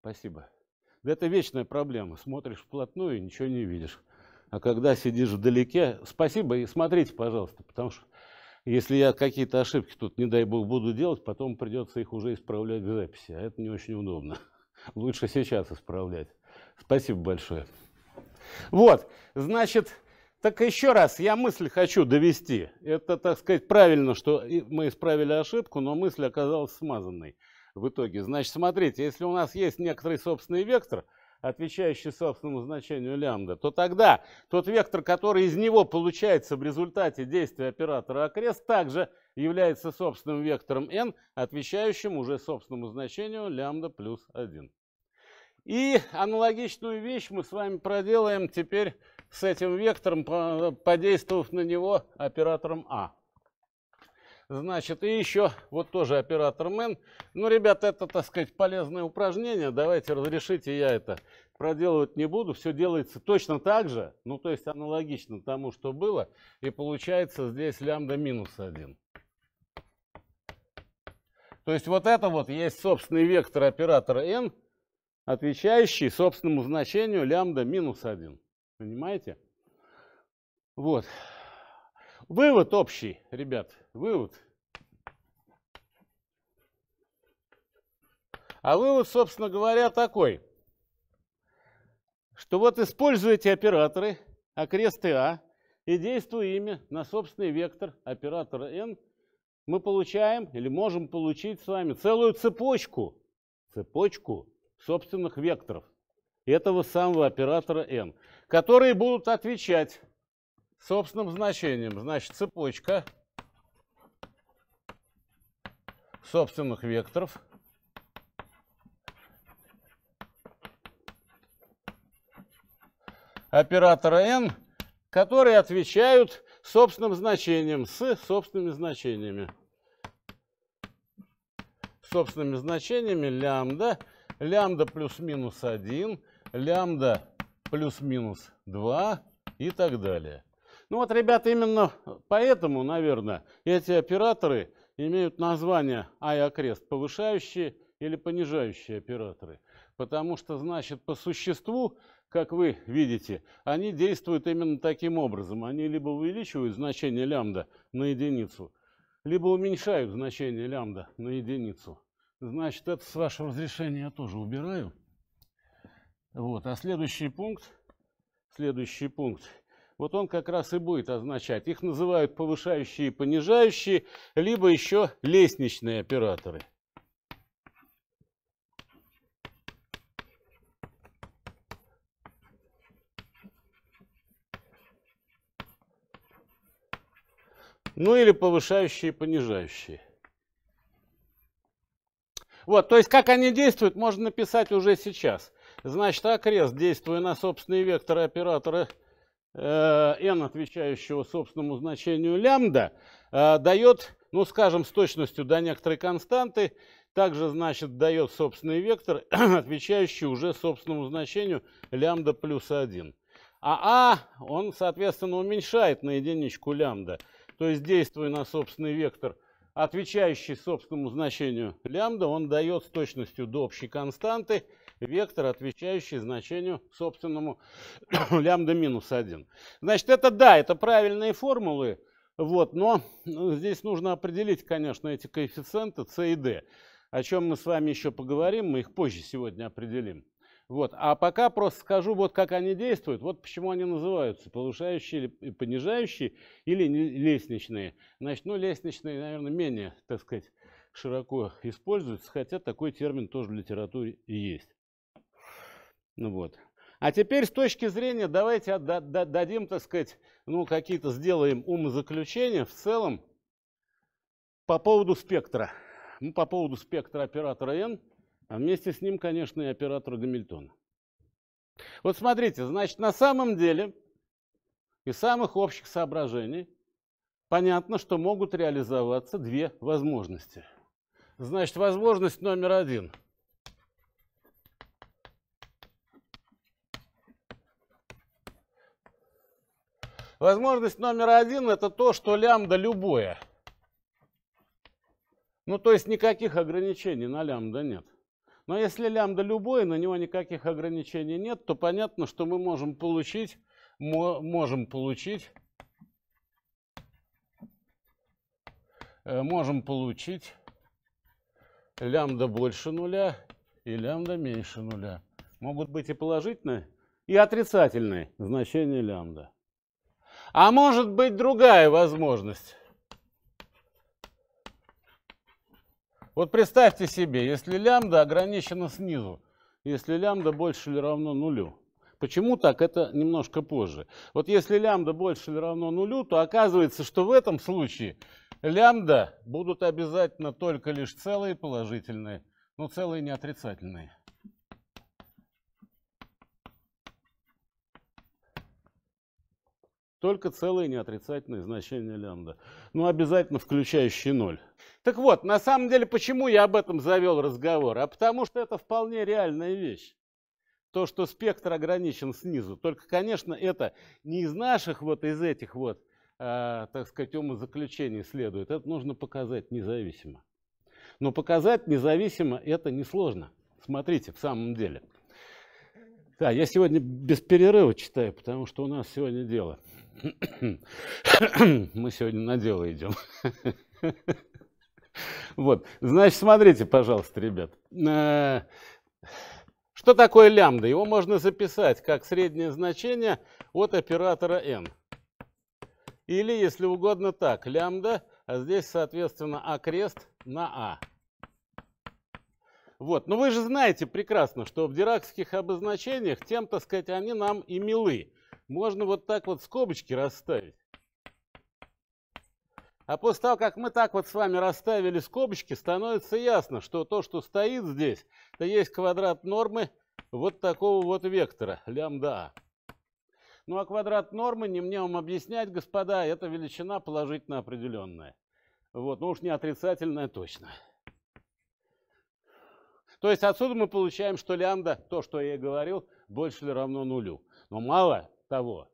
Спасибо. Да это вечная проблема. Смотришь вплотную и ничего не видишь. А когда сидишь вдалеке, спасибо и смотрите, пожалуйста, потому что если я какие-то ошибки тут, не дай бог, буду делать, потом придется их уже исправлять в записи, а это не очень удобно. <laughs> Лучше сейчас исправлять. Спасибо большое. Вот, значит, так еще раз, я мысль хочу довести. Это, так сказать, правильно, что мы исправили ошибку, но мысль оказалась смазанной в итоге. Значит, смотрите, если у нас есть некоторый собственный вектор – отвечающий собственному значению лямбда, то тогда тот вектор, который из него получается в результате действия оператора окрест, также является собственным вектором n, отвечающим уже собственному значению лямбда плюс 1. И аналогичную вещь мы с вами проделаем теперь с этим вектором, подействовав на него оператором А. Значит, и еще вот тоже оператор мен. Ну, ребята, это, так сказать, полезное упражнение. Давайте разрешите, я это проделывать не буду. Все делается точно так же, ну, то есть аналогично тому, что было. И получается здесь лямбда минус 1. То есть вот это вот есть собственный вектор оператора n, отвечающий собственному значению лямбда минус 1. Понимаете? Вот. Вывод общий, ребят, вывод. А вывод, собственно говоря, такой, что вот используйте операторы окресты А и действуя ими на собственный вектор оператора N, мы получаем или можем получить с вами целую цепочку, цепочку собственных векторов этого самого оператора N, которые будут отвечать собственным значением. Значит, цепочка собственных векторов оператора n, которые отвечают собственным значением с собственными значениями. Собственными значениями лямбда, лямбда плюс-минус 1, лямбда плюс-минус 2 и так далее. Ну вот, ребята, именно поэтому, наверное, эти операторы имеют название окрест, повышающие или понижающие операторы. Потому что, значит, по существу, как вы видите, они действуют именно таким образом. Они либо увеличивают значение лямбда на единицу, либо уменьшают значение лямбда на единицу. Значит, это с вашего разрешения я тоже убираю. Вот, а следующий пункт, следующий пункт вот он как раз и будет означать. Их называют повышающие и понижающие, либо еще лестничные операторы. Ну или повышающие и понижающие. Вот, то есть как они действуют, можно написать уже сейчас. Значит, окрест, действуя на собственный вектор оператора n, э, отвечающего собственному значению лямбда, э, дает, ну скажем, с точностью до некоторой константы, также, значит, дает собственный вектор, <clears throat> отвечающий уже собственному значению лямбда плюс 1. А А, он, соответственно, уменьшает на единичку лямбда. То есть, действуя на собственный вектор, отвечающий собственному значению лямбда, он дает с точностью до общей константы – вектор, отвечающий значению собственному <coughs> лямбда минус 1. Значит, это да, это правильные формулы, вот, но ну, здесь нужно определить, конечно, эти коэффициенты c и d, о чем мы с вами еще поговорим, мы их позже сегодня определим. Вот. А пока просто скажу, вот как они действуют, вот почему они называются, повышающие или понижающие или лестничные. Значит, ну, лестничные, наверное, менее, так сказать, широко используются, хотя такой термин тоже в литературе есть. Ну вот. А теперь с точки зрения, давайте дадим, так сказать, ну какие-то сделаем умозаключения в целом по поводу спектра. Ну, по поводу спектра оператора N, а вместе с ним, конечно, и оператора Гамильтона. Вот смотрите, значит, на самом деле из самых общих соображений понятно, что могут реализоваться две возможности. Значит, возможность номер один – Возможность номер один – это то, что лямбда любое. Ну, то есть никаких ограничений на лямбда нет. Но если лямбда любое, на него никаких ограничений нет, то понятно, что мы можем получить, можем получить, э, можем получить лямбда больше нуля и лямбда меньше нуля. Могут быть и положительные, и отрицательные значения лямбда. А может быть другая возможность. Вот представьте себе, если лямбда ограничена снизу, если лямбда больше или равно нулю. Почему так? Это немножко позже. Вот если лямбда больше или равно нулю, то оказывается, что в этом случае лямбда будут обязательно только лишь целые положительные, но целые не отрицательные. Только целое неотрицательное значение лямбда. Ну, обязательно включающий ноль. Так вот, на самом деле, почему я об этом завел разговор? А потому что это вполне реальная вещь. То, что спектр ограничен снизу. Только, конечно, это не из наших, вот из этих вот, э, так сказать, умозаключений следует. Это нужно показать независимо. Но показать независимо это несложно. Смотрите, в самом деле. Да, я сегодня без перерыва читаю, потому что у нас сегодня дело. <coughs> Мы сегодня на дело идем. <laughs> Вот, значит, смотрите, пожалуйста, ребят. Э, что такое лямбда? Его можно записать как среднее значение от оператора n. Или, если угодно, так, лямбда, а здесь, соответственно, окрест на а. Вот. Но вы же знаете прекрасно, что в диракских обозначениях тем, так сказать, они нам и милы. Можно вот так вот скобочки расставить. А после того, как мы так вот с вами расставили скобочки, становится ясно, что то, что стоит здесь, это есть квадрат нормы вот такого вот вектора, лямбда а. Ну а квадрат нормы, не мне вам объяснять, господа, это величина положительно определенная. Вот, ну уж не отрицательная точно. То есть отсюда мы получаем, что лямбда, то, что я и говорил, больше или равно нулю. Но мало того,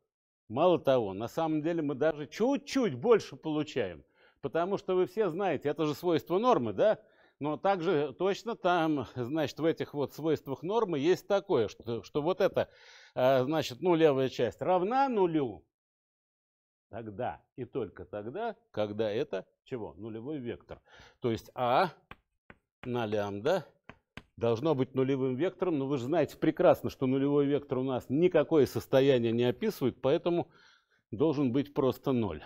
мало того, на самом деле мы даже чуть-чуть больше получаем. Потому что вы все знаете, это же свойство нормы, да? Но также точно там, значит, в этих вот свойствах нормы есть такое, что, что вот эта, э, значит, ну левая часть равна нулю, тогда и только тогда, когда это чего? Нулевой вектор. То есть А на лямбда должно быть нулевым вектором. Но вы же знаете прекрасно, что нулевой вектор у нас никакое состояние не описывает, поэтому должен быть просто ноль.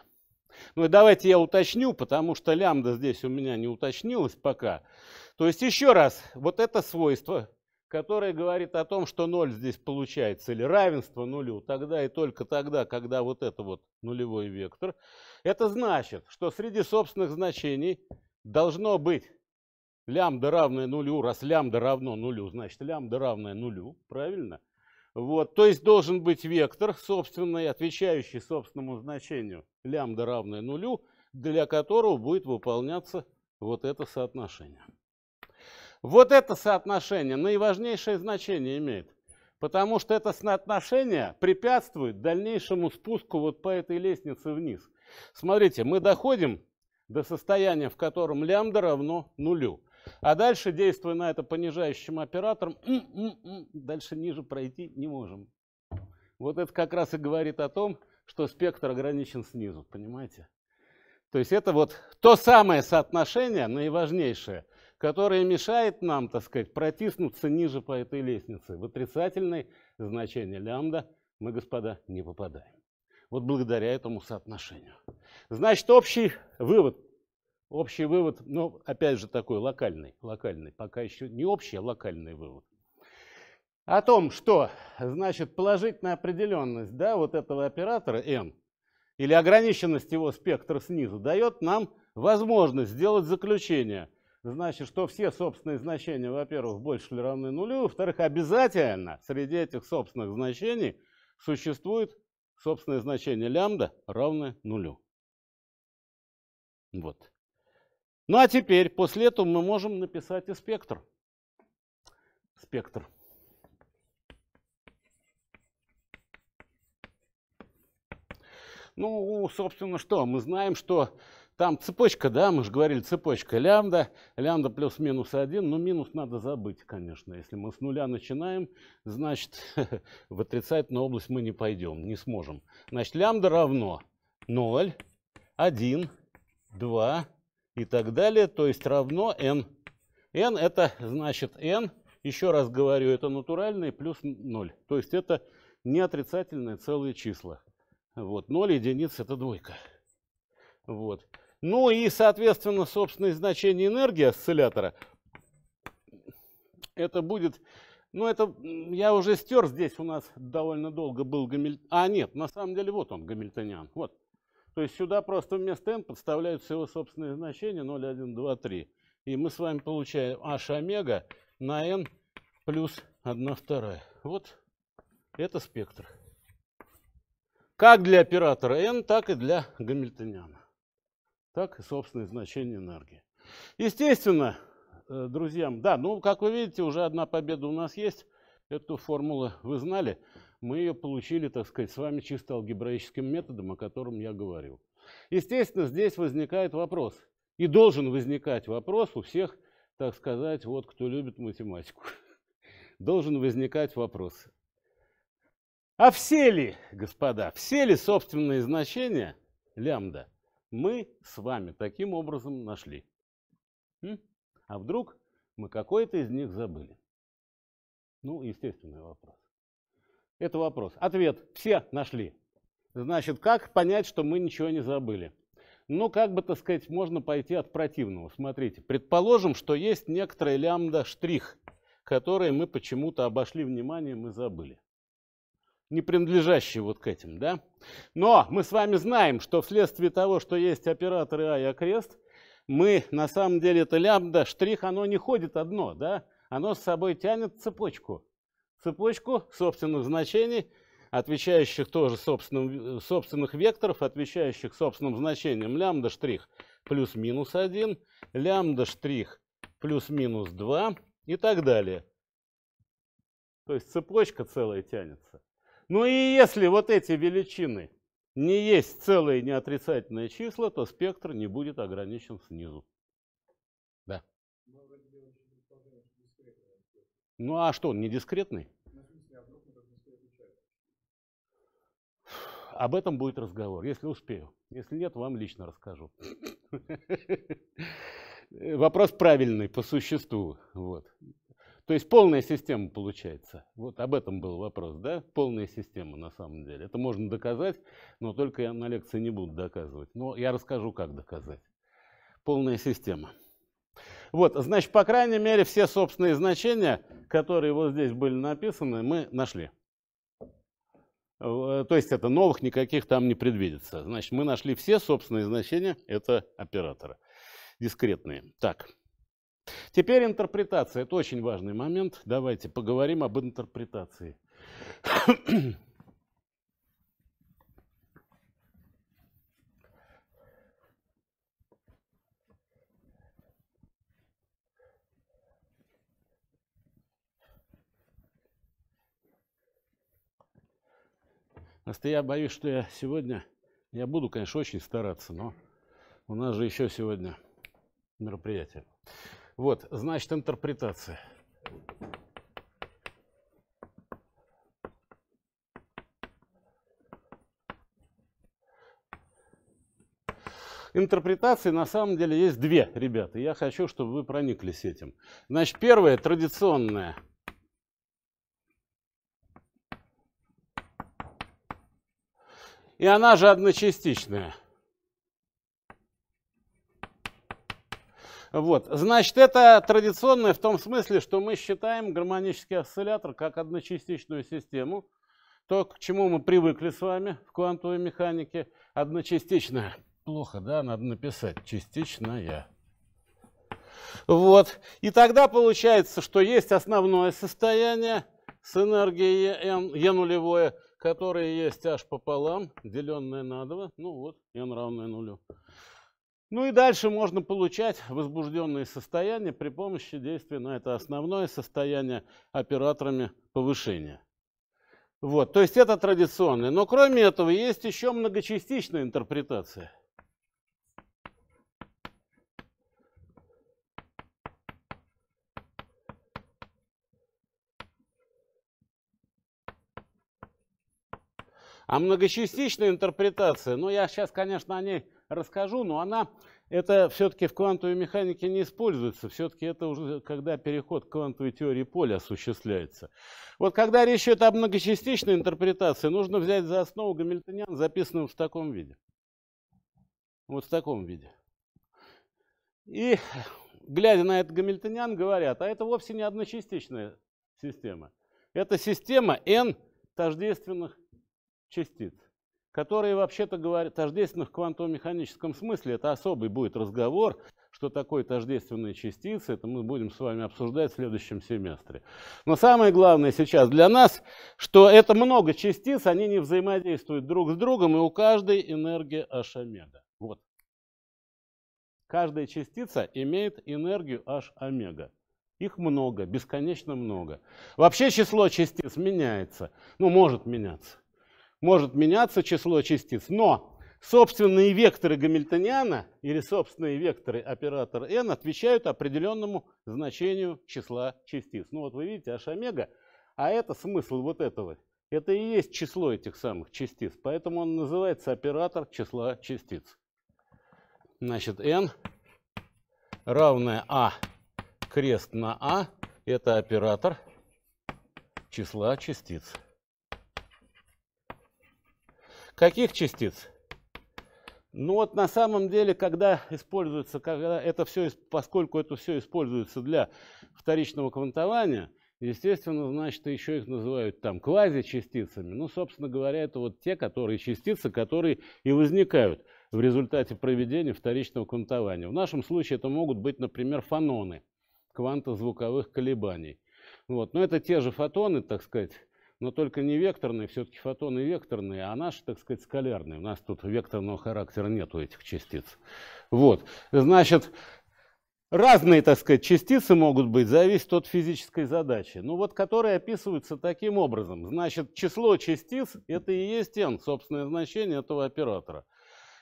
Ну и давайте я уточню, потому что лямбда здесь у меня не уточнилась пока. То есть еще раз, вот это свойство, которое говорит о том, что ноль здесь получается, или равенство нулю, тогда и только тогда, когда вот это вот нулевой вектор, это значит, что среди собственных значений должно быть лямбда равная нулю, раз лямбда равно нулю, значит лямбда равная нулю, правильно? Вот, то есть должен быть вектор, собственный, отвечающий собственному значению лямбда равная нулю, для которого будет выполняться вот это соотношение. Вот это соотношение наиважнейшее значение имеет, потому что это соотношение препятствует дальнейшему спуску вот по этой лестнице вниз. Смотрите, мы доходим до состояния, в котором лямбда равно нулю. А дальше, действуя на это понижающим оператором, м-м-м. дальше ниже пройти не можем. Вот это как раз и говорит о том, что спектр ограничен снизу, понимаете? То есть это вот то самое соотношение, наиважнейшее, которое мешает нам, так сказать, протиснуться ниже по этой лестнице. В отрицательное значение лямбда мы, господа, не попадаем. Вот благодаря этому соотношению. Значит, общий вывод Общий вывод, ну, опять же, такой локальный, локальный, пока еще не общий, а локальный вывод. О том, что, значит, положительная определенность, да, вот этого оператора N, или ограниченность его спектра снизу, дает нам возможность сделать заключение. Значит, что все собственные значения, во-первых, больше или равны нулю, во-вторых, обязательно среди этих собственных значений существует собственное значение лямбда равное нулю. Вот. Ну а теперь, после этого мы можем написать и спектр. Спектр. Ну, собственно, что? Мы знаем, что там цепочка, да, мы же говорили цепочка, лямбда, лямбда плюс-минус 1, но ну, минус надо забыть, конечно. Если мы с нуля начинаем, значит, <laughs> в отрицательную область мы не пойдем, не сможем. Значит, лямбда равно 0, 1, 2, и так далее, то есть равно n. n это значит n, еще раз говорю, это натуральные плюс 0. То есть это не отрицательные целые числа. Вот, 0 единиц это двойка. Вот. Ну и, соответственно, собственное значение энергии осциллятора, это будет, ну это, я уже стер здесь у нас довольно долго был Гамильтон, а нет, на самом деле вот он, Гамильтониан, вот. То есть сюда просто вместо n подставляются его собственные значения 0, 1, 2, 3. И мы с вами получаем h омега на n плюс 1 2 Вот это спектр. Как для оператора n, так и для гамильтониана. Так и собственные значения энергии. Естественно, э, друзьям, да, ну, как вы видите, уже одна победа у нас есть. Эту формулу вы знали мы ее получили, так сказать, с вами чисто алгебраическим методом, о котором я говорил. Естественно, здесь возникает вопрос, и должен возникать вопрос у всех, так сказать, вот кто любит математику, <laughs> должен возникать вопрос. А все ли, господа, все ли собственные значения лямбда мы с вами таким образом нашли? А вдруг мы какой-то из них забыли? Ну, естественный вопрос. Это вопрос. Ответ. Все нашли. Значит, как понять, что мы ничего не забыли? Ну, как бы, так сказать, можно пойти от противного. Смотрите, предположим, что есть некоторая лямбда-штрих, который мы почему-то обошли вниманием и забыли. Не принадлежащий вот к этим, да? Но мы с вами знаем, что вследствие того, что есть операторы А и окрест, мы, на самом деле, это лямбда, штрих, оно не ходит одно, да? Оно с собой тянет цепочку цепочку собственных значений, отвечающих тоже собственным, э, собственных векторов, отвечающих собственным значениям. Лямбда штрих плюс-минус 1, лямбда штрих плюс-минус 2 и так далее. То есть цепочка целая тянется. Ну и если вот эти величины не есть целые неотрицательные числа, то спектр не будет ограничен снизу. Ну а что, он не дискретный? Ну, а об этом будет разговор, если успею. Если нет, вам лично расскажу. <laughs> Вопрос правильный по существу. Вот. То есть полная система получается. Вот об этом был вопрос, да? Полная система на самом деле. Это можно доказать, но только я на лекции не буду доказывать. Но я расскажу, как доказать. Полная система. Вот, значит, по крайней мере, все собственные значения, которые вот здесь были написаны, мы нашли. Э, то есть это новых никаких там не предвидится. Значит, мы нашли все собственные значения, это оператора, дискретные. Так, теперь интерпретация, это очень важный момент. Давайте поговорим об интерпретации. Просто а я боюсь, что я сегодня, я буду, конечно, очень стараться, но у нас же еще сегодня мероприятие. Вот, значит, интерпретация. Интерпретации на самом деле есть две, ребята. Я хочу, чтобы вы прониклись этим. Значит, первая традиционная – и она же одночастичная. Вот. Значит, это традиционное в том смысле, что мы считаем гармонический осциллятор как одночастичную систему. То, к чему мы привыкли с вами в квантовой механике, одночастичная. Плохо, да, надо написать частичная. Вот. И тогда получается, что есть основное состояние с энергией Е, Е нулевое, которые есть h пополам, деленное на 2, ну вот, n равное нулю. Ну и дальше можно получать возбужденные состояния при помощи действия на это основное состояние операторами повышения. Вот, то есть это традиционное. Но кроме этого есть еще многочастичная интерпретация – А многочастичная интерпретация, ну я сейчас, конечно, о ней расскажу, но она, это все-таки в квантовой механике не используется, все-таки это уже когда переход к квантовой теории поля осуществляется. Вот когда речь идет о многочастичной интерпретации, нужно взять за основу гамильтониан, записанную в таком виде. Вот в таком виде. И, глядя на этот гамильтониан, говорят, а это вовсе не одночастичная система. Это система n тождественных частиц, которые, вообще-то говорят тождественны в квантово-механическом смысле. Это особый будет разговор, что такое тождественные частицы, это мы будем с вами обсуждать в следующем семестре. Но самое главное сейчас для нас, что это много частиц, они не взаимодействуют друг с другом, и у каждой энергия H омега. Вот. Каждая частица имеет энергию H омега. Их много, бесконечно много. Вообще число частиц меняется, ну может меняться может меняться число частиц, но собственные векторы гамильтониана или собственные векторы оператора n отвечают определенному значению числа частиц. Ну вот вы видите h омега, а это смысл вот этого. Это и есть число этих самых частиц, поэтому он называется оператор числа частиц. Значит, n равное а крест на а, это оператор числа частиц. Каких частиц? Ну вот на самом деле, когда используется, когда это все, поскольку это все используется для вторичного квантования, естественно, значит, еще их называют там квазичастицами. Ну, собственно говоря, это вот те, которые частицы, которые и возникают в результате проведения вторичного квантования. В нашем случае это могут быть, например, фононы кванта звуковых колебаний. Вот. Но это те же фотоны, так сказать, но только не векторные, все-таки фотоны векторные, а наши, так сказать, скалярные. У нас тут векторного характера нет у этих частиц. Вот, значит, разные, так сказать, частицы могут быть, зависит от физической задачи. Ну вот, которые описываются таким образом. Значит, число частиц – это и есть n, собственное значение этого оператора.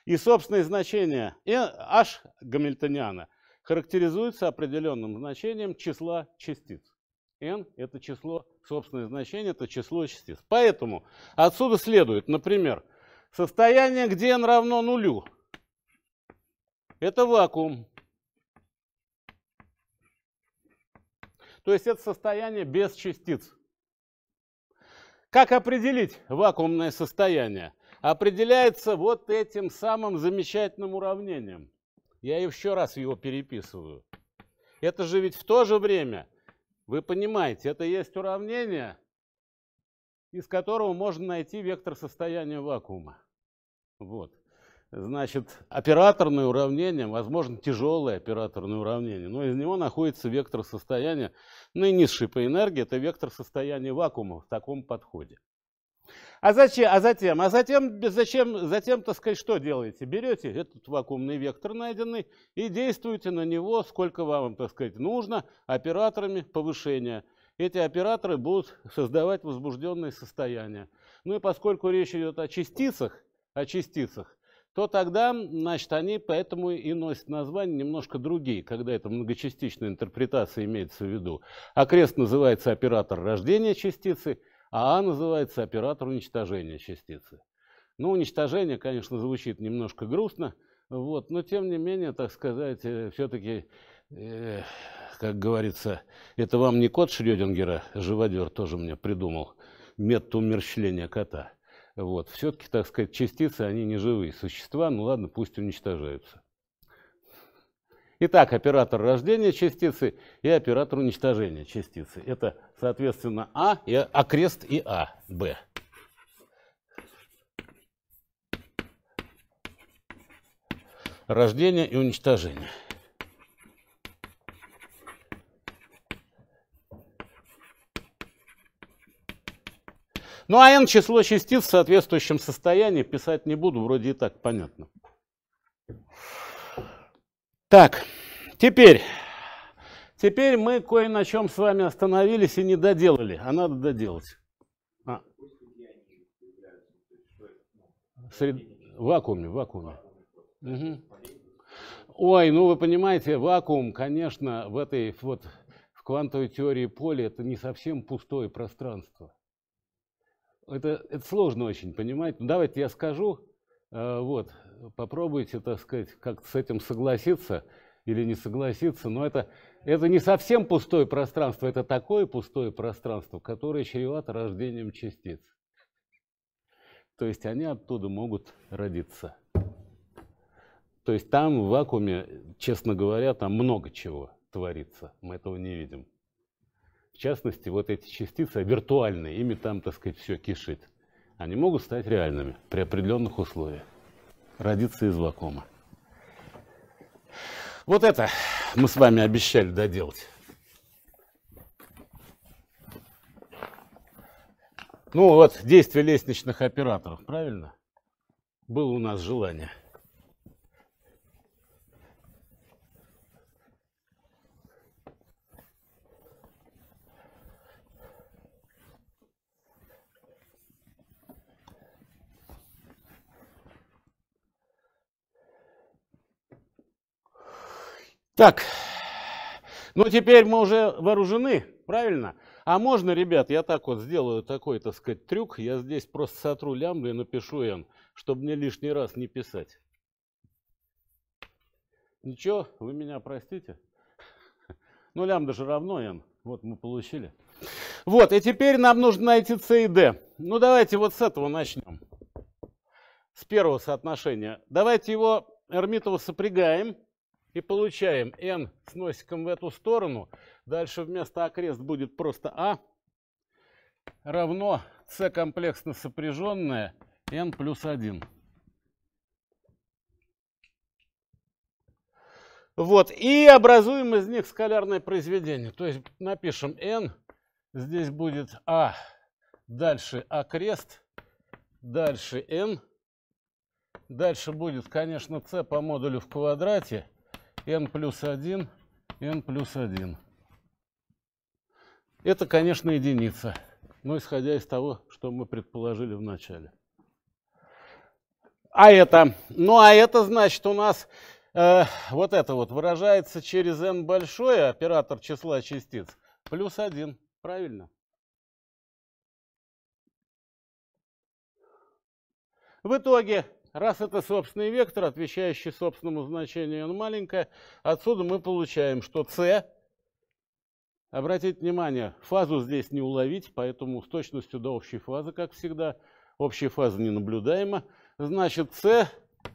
И собственное значение h гамильтониана характеризуется определенным значением числа частиц n – это число, собственное значение – это число частиц. Поэтому отсюда следует, например, состояние, где n равно нулю – это вакуум. То есть это состояние без частиц. Как определить вакуумное состояние? Определяется вот этим самым замечательным уравнением. Я еще раз его переписываю. Это же ведь в то же время – вы понимаете, это есть уравнение, из которого можно найти вектор состояния вакуума. Вот. Значит, операторное уравнение, возможно, тяжелое операторное уравнение, но из него находится вектор состояния, наинизший по энергии, это вектор состояния вакуума в таком подходе. А зачем? А затем? А затем, зачем, затем, так сказать, что делаете? Берете этот вакуумный вектор найденный и действуете на него, сколько вам, так сказать, нужно, операторами повышения. Эти операторы будут создавать возбужденные состояния. Ну и поскольку речь идет о частицах, о частицах, то тогда, значит, они поэтому и носят названия немножко другие, когда это многочастичная интерпретация имеется в виду. Окрест называется оператор рождения частицы – а А называется оператор уничтожения частицы. Ну, уничтожение, конечно, звучит немножко грустно, вот, но тем не менее, так сказать, э, все-таки, э, как говорится, это вам не кот Шрёдингера, живодер тоже мне придумал, метод умерщвления кота. Вот, все-таки, так сказать, частицы, они не живые существа, ну ладно, пусть уничтожаются. Итак, оператор рождения частицы и оператор уничтожения частицы. Это, соответственно, А, и, окрест и А, Б. Рождение и уничтожение. Ну а n число частиц в соответствующем состоянии писать не буду, вроде и так понятно. Так, теперь, теперь мы кое на чем с вами остановились и не доделали, а надо доделать. А. Сред... Вакуумный, вакуумный. Угу. Ой, ну вы понимаете, вакуум, конечно, в этой вот в квантовой теории поля это не совсем пустое пространство. Это, это сложно очень понимать. Ну, давайте я скажу, э, вот, попробуйте, так сказать, как с этим согласиться или не согласиться, но это, это не совсем пустое пространство, это такое пустое пространство, которое чревато рождением частиц. То есть они оттуда могут родиться. То есть там в вакууме, честно говоря, там много чего творится, мы этого не видим. В частности, вот эти частицы а виртуальные, ими там, так сказать, все кишит. Они могут стать реальными при определенных условиях родиться из вакуума. Вот это мы с вами обещали доделать. Ну вот, действия лестничных операторов, правильно? Было у нас желание. Так, ну теперь мы уже вооружены, правильно? А можно, ребят, я так вот сделаю такой, так сказать, трюк. Я здесь просто сотру лямбду и напишу N, чтобы мне лишний раз не писать. Ничего, вы меня простите. <laughs> Ну, лямбда же равно N. Вот мы получили. Вот, и теперь нам нужно найти C и D. Ну, давайте вот с этого начнем. С первого соотношения. Давайте его Эрмитово сопрягаем и получаем n с носиком в эту сторону. Дальше вместо окрест будет просто а равно c комплексно сопряженное n плюс 1. Вот, и образуем из них скалярное произведение. То есть напишем n, здесь будет а, дальше окрест, дальше n, дальше будет, конечно, c по модулю в квадрате, n плюс 1, n плюс 1. Это, конечно, единица, но исходя из того, что мы предположили в начале. А это? Ну, а это значит у нас э, вот это вот выражается через n большое, оператор числа частиц, плюс 1. Правильно? В итоге Раз это собственный вектор, отвечающий собственному значению, он маленькое, отсюда мы получаем, что c, обратите внимание, фазу здесь не уловить, поэтому с точностью до общей фазы, как всегда, общая фаза не наблюдаема, значит c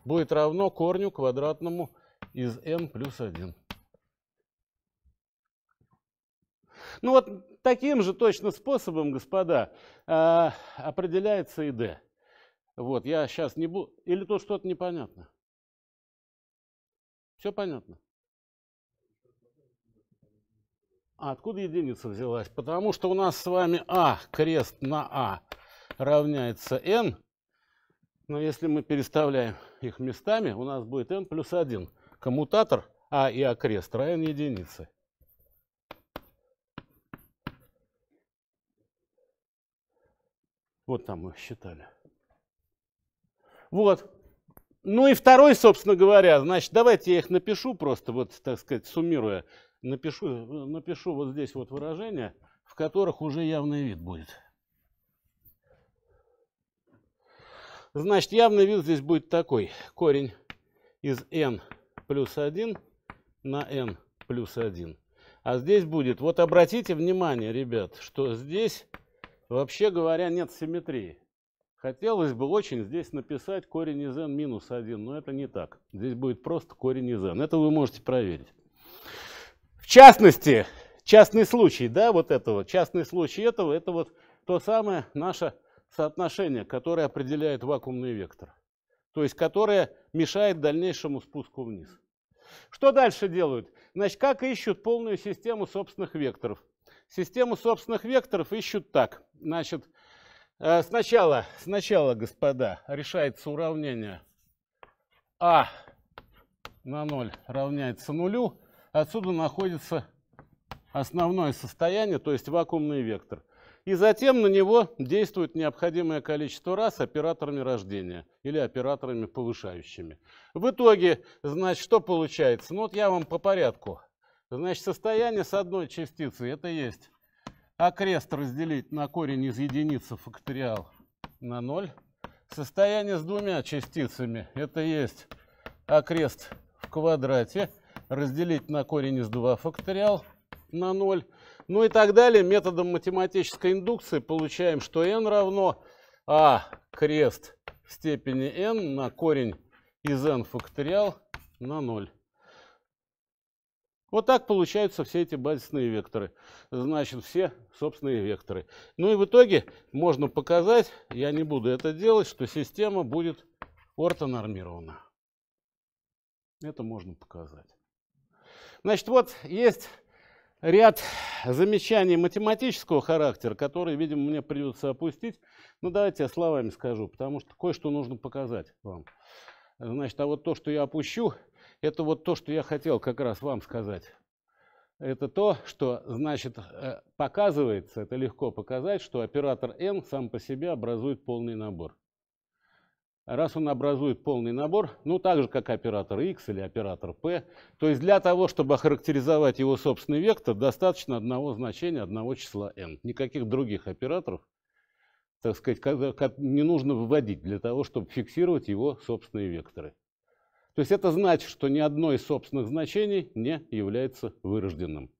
будет равно корню квадратному из n плюс 1. Ну вот таким же точно способом, господа, а, определяется и d. Вот, я сейчас не буду... Или тут что-то непонятно? Все понятно? А откуда единица взялась? Потому что у нас с вами А, крест на А равняется n. Но если мы переставляем их местами, у нас будет n плюс 1. Коммутатор А и А крест равен единице. Вот там мы считали. Вот. Ну и второй, собственно говоря, значит, давайте я их напишу просто, вот, так сказать, суммируя, напишу, напишу вот здесь вот выражения, в которых уже явный вид будет. Значит, явный вид здесь будет такой. Корень из n плюс 1 на n плюс 1. А здесь будет, вот обратите внимание, ребят, что здесь, вообще говоря, нет симметрии. Хотелось бы очень здесь написать корень из n минус 1, но это не так. Здесь будет просто корень из n. Это вы можете проверить. В частности, частный случай, да, вот этого, частный случай этого, это вот то самое наше соотношение, которое определяет вакуумный вектор. То есть, которое мешает дальнейшему спуску вниз. Что дальше делают? Значит, как ищут полную систему собственных векторов? Систему собственных векторов ищут так. Значит, Э, сначала, сначала, господа, решается уравнение А на 0 равняется нулю. Отсюда находится основное состояние, то есть вакуумный вектор. И затем на него действует необходимое количество раз операторами рождения или операторами повышающими. В итоге, значит, что получается? Ну вот я вам по порядку. Значит, состояние с одной частицей, это есть а крест разделить на корень из единицы факториал на 0. Состояние с двумя частицами. Это есть крест в квадрате разделить на корень из 2 факториал на 0. Ну и так далее. Методом математической индукции получаем, что n равно а крест в степени n на корень из n факториал на 0. Вот так получаются все эти базисные векторы. Значит, все собственные векторы. Ну и в итоге можно показать, я не буду это делать, что система будет ортонормирована. Это можно показать. Значит, вот есть ряд замечаний математического характера, которые, видимо, мне придется опустить. Ну, давайте я словами скажу, потому что кое-что нужно показать вам. Значит, а вот то, что я опущу, это вот то, что я хотел как раз вам сказать. Это то, что, значит, э, показывается, это легко показать, что оператор N сам по себе образует полный набор. Раз он образует полный набор, ну так же, как оператор X или оператор P, то есть для того, чтобы охарактеризовать его собственный вектор, достаточно одного значения, одного числа N. Никаких других операторов, так сказать, не нужно вводить для того, чтобы фиксировать его собственные векторы. То есть это значит, что ни одно из собственных значений не является вырожденным.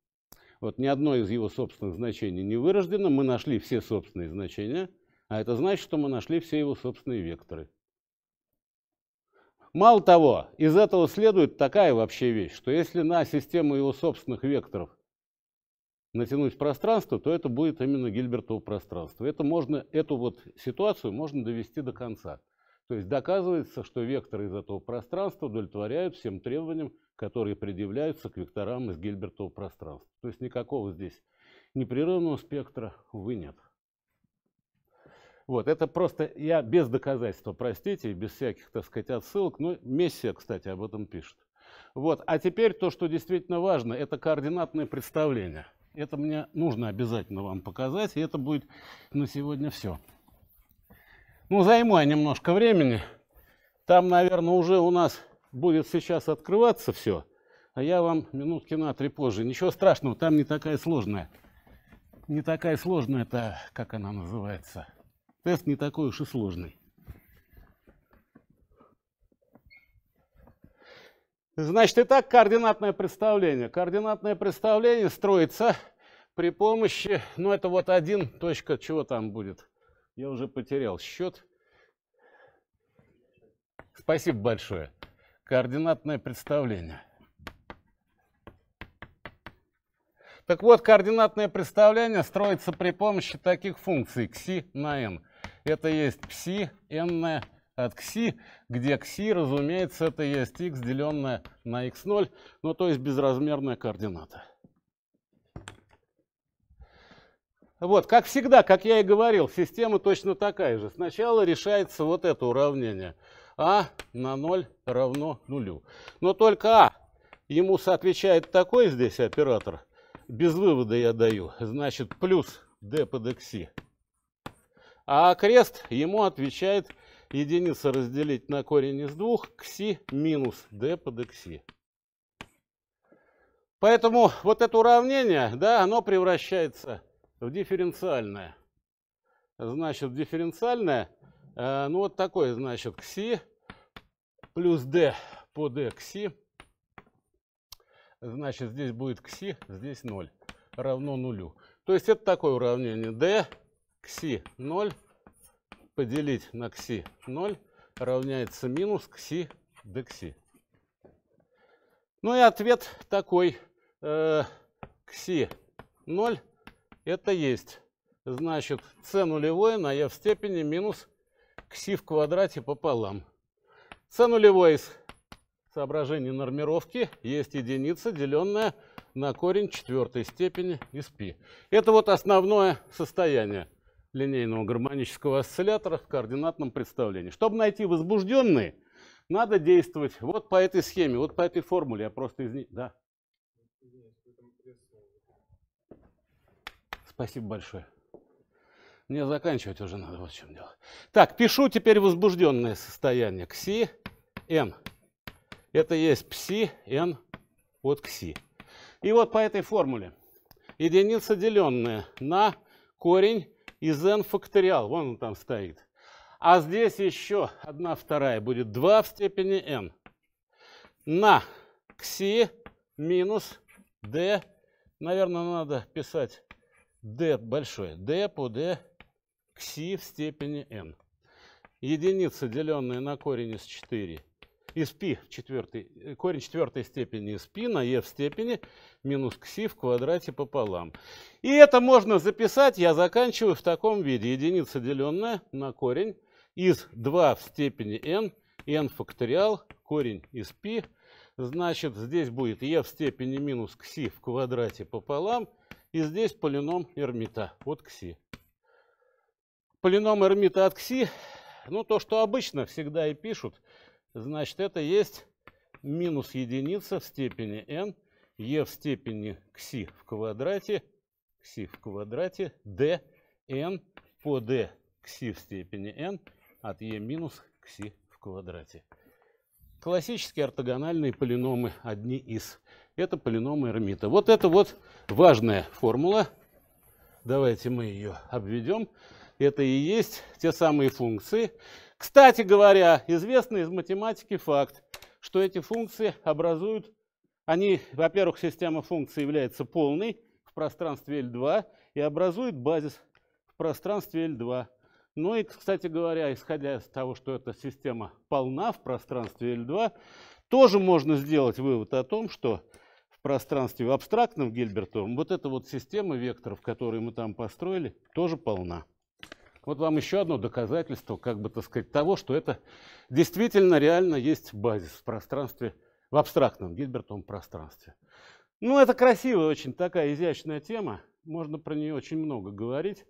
Вот ни одно из его собственных значений не вырождено, мы нашли все собственные значения, а это значит, что мы нашли все его собственные векторы. Мало того, из этого следует такая вообще вещь, что если на систему его собственных векторов натянуть пространство, то это будет именно Гильбертово пространство. Это можно, эту вот ситуацию можно довести до конца. То есть доказывается, что векторы этого пространства удовлетворяют всем требованиям, которые предъявляются к векторам из гильбертового пространства. То есть никакого здесь непрерывного спектра, увы, нет. Вот, это просто я без доказательства, простите, без всяких, так сказать, отсылок. Но Мессия, кстати, об этом пишет. Вот, а теперь то, что действительно важно, это координатное представление. Это мне нужно обязательно вам показать, и это будет на сегодня все. Ну, займу я немножко времени. Там, наверное, уже у нас будет сейчас открываться все. А я вам минутки на три позже. Ничего страшного, там не такая сложная. Не такая сложная, это как она называется. Тест не такой уж и сложный. Значит, итак, координатное представление. Координатное представление строится при помощи, ну это вот один точка, чего там будет, я уже потерял счет. Спасибо большое. Координатное представление. Так вот, координатное представление строится при помощи таких функций кси на n. Это есть пси n от кси, где кси, разумеется, это есть x, деленное на x0, ну то есть безразмерная координата. Вот, как всегда, как я и говорил, система точно такая же. Сначала решается вот это уравнение. А на 0 равно нулю. Но только А ему соотвечает такой здесь оператор. Без вывода я даю. Значит, плюс D под x. А крест ему отвечает единица разделить на корень из двух, кси минус d под x. Поэтому вот это уравнение, да, оно превращается в дифференциальное. Значит, дифференциальное, э, ну вот такое, значит, кси плюс d по d э кси. Значит, здесь будет кси, здесь 0, равно нулю. То есть это такое уравнение d кси 0 поделить на кси 0 равняется минус кси кси. Ну и ответ такой. Э, кси 0 это есть. Значит, c нулевое на e в степени минус кси в квадрате пополам. c нулевое из соображений нормировки есть единица, деленная на корень четвертой степени из π. Это вот основное состояние линейного гармонического осциллятора в координатном представлении. Чтобы найти возбужденные, надо действовать вот по этой схеме, вот по этой формуле. Я просто из них... Да. Спасибо большое. Мне заканчивать уже надо, вот в чем дело. Так, пишу теперь возбужденное состояние. Кси, Н. Это есть пси, Н от кси. И вот по этой формуле. Единица, деленная на корень из n факториал. Вон он там стоит. А здесь еще одна вторая будет 2 в степени n. На кси минус d. Наверное, надо писать d большой, d по d к си в степени n. Единица, деленная на корень из 4, из π в э, корень четвертой степени из π на e в степени минус кси в квадрате пополам. И это можно записать, я заканчиваю в таком виде. Единица, деленная на корень из 2 в степени n, n факториал, корень из π. Значит, здесь будет e в степени минус кси в квадрате пополам – и здесь полином эрмита от кси. Полином эрмита от кси, ну то, что обычно всегда и пишут, значит это есть минус единица в степени n, e в степени кси в квадрате, кси в квадрате, d, n по d кси в степени n от e минус кси в квадрате. Классические ортогональные полиномы одни из это полином Эрмита. Вот это вот важная формула. Давайте мы ее обведем. Это и есть те самые функции. Кстати говоря, известный из математики факт, что эти функции образуют, они, во-первых, система функций является полной в пространстве L2 и образует базис в пространстве L2. Ну и, кстати говоря, исходя из того, что эта система полна в пространстве L2, тоже можно сделать вывод о том, что пространстве абстрактном Гильбертовом, вот эта вот система векторов, которую мы там построили, тоже полна. Вот вам еще одно доказательство, как бы, так сказать, того, что это действительно реально есть базис в пространстве, в абстрактном Гильбертовом пространстве. Ну, это красивая, очень такая изящная тема, можно про нее очень много говорить.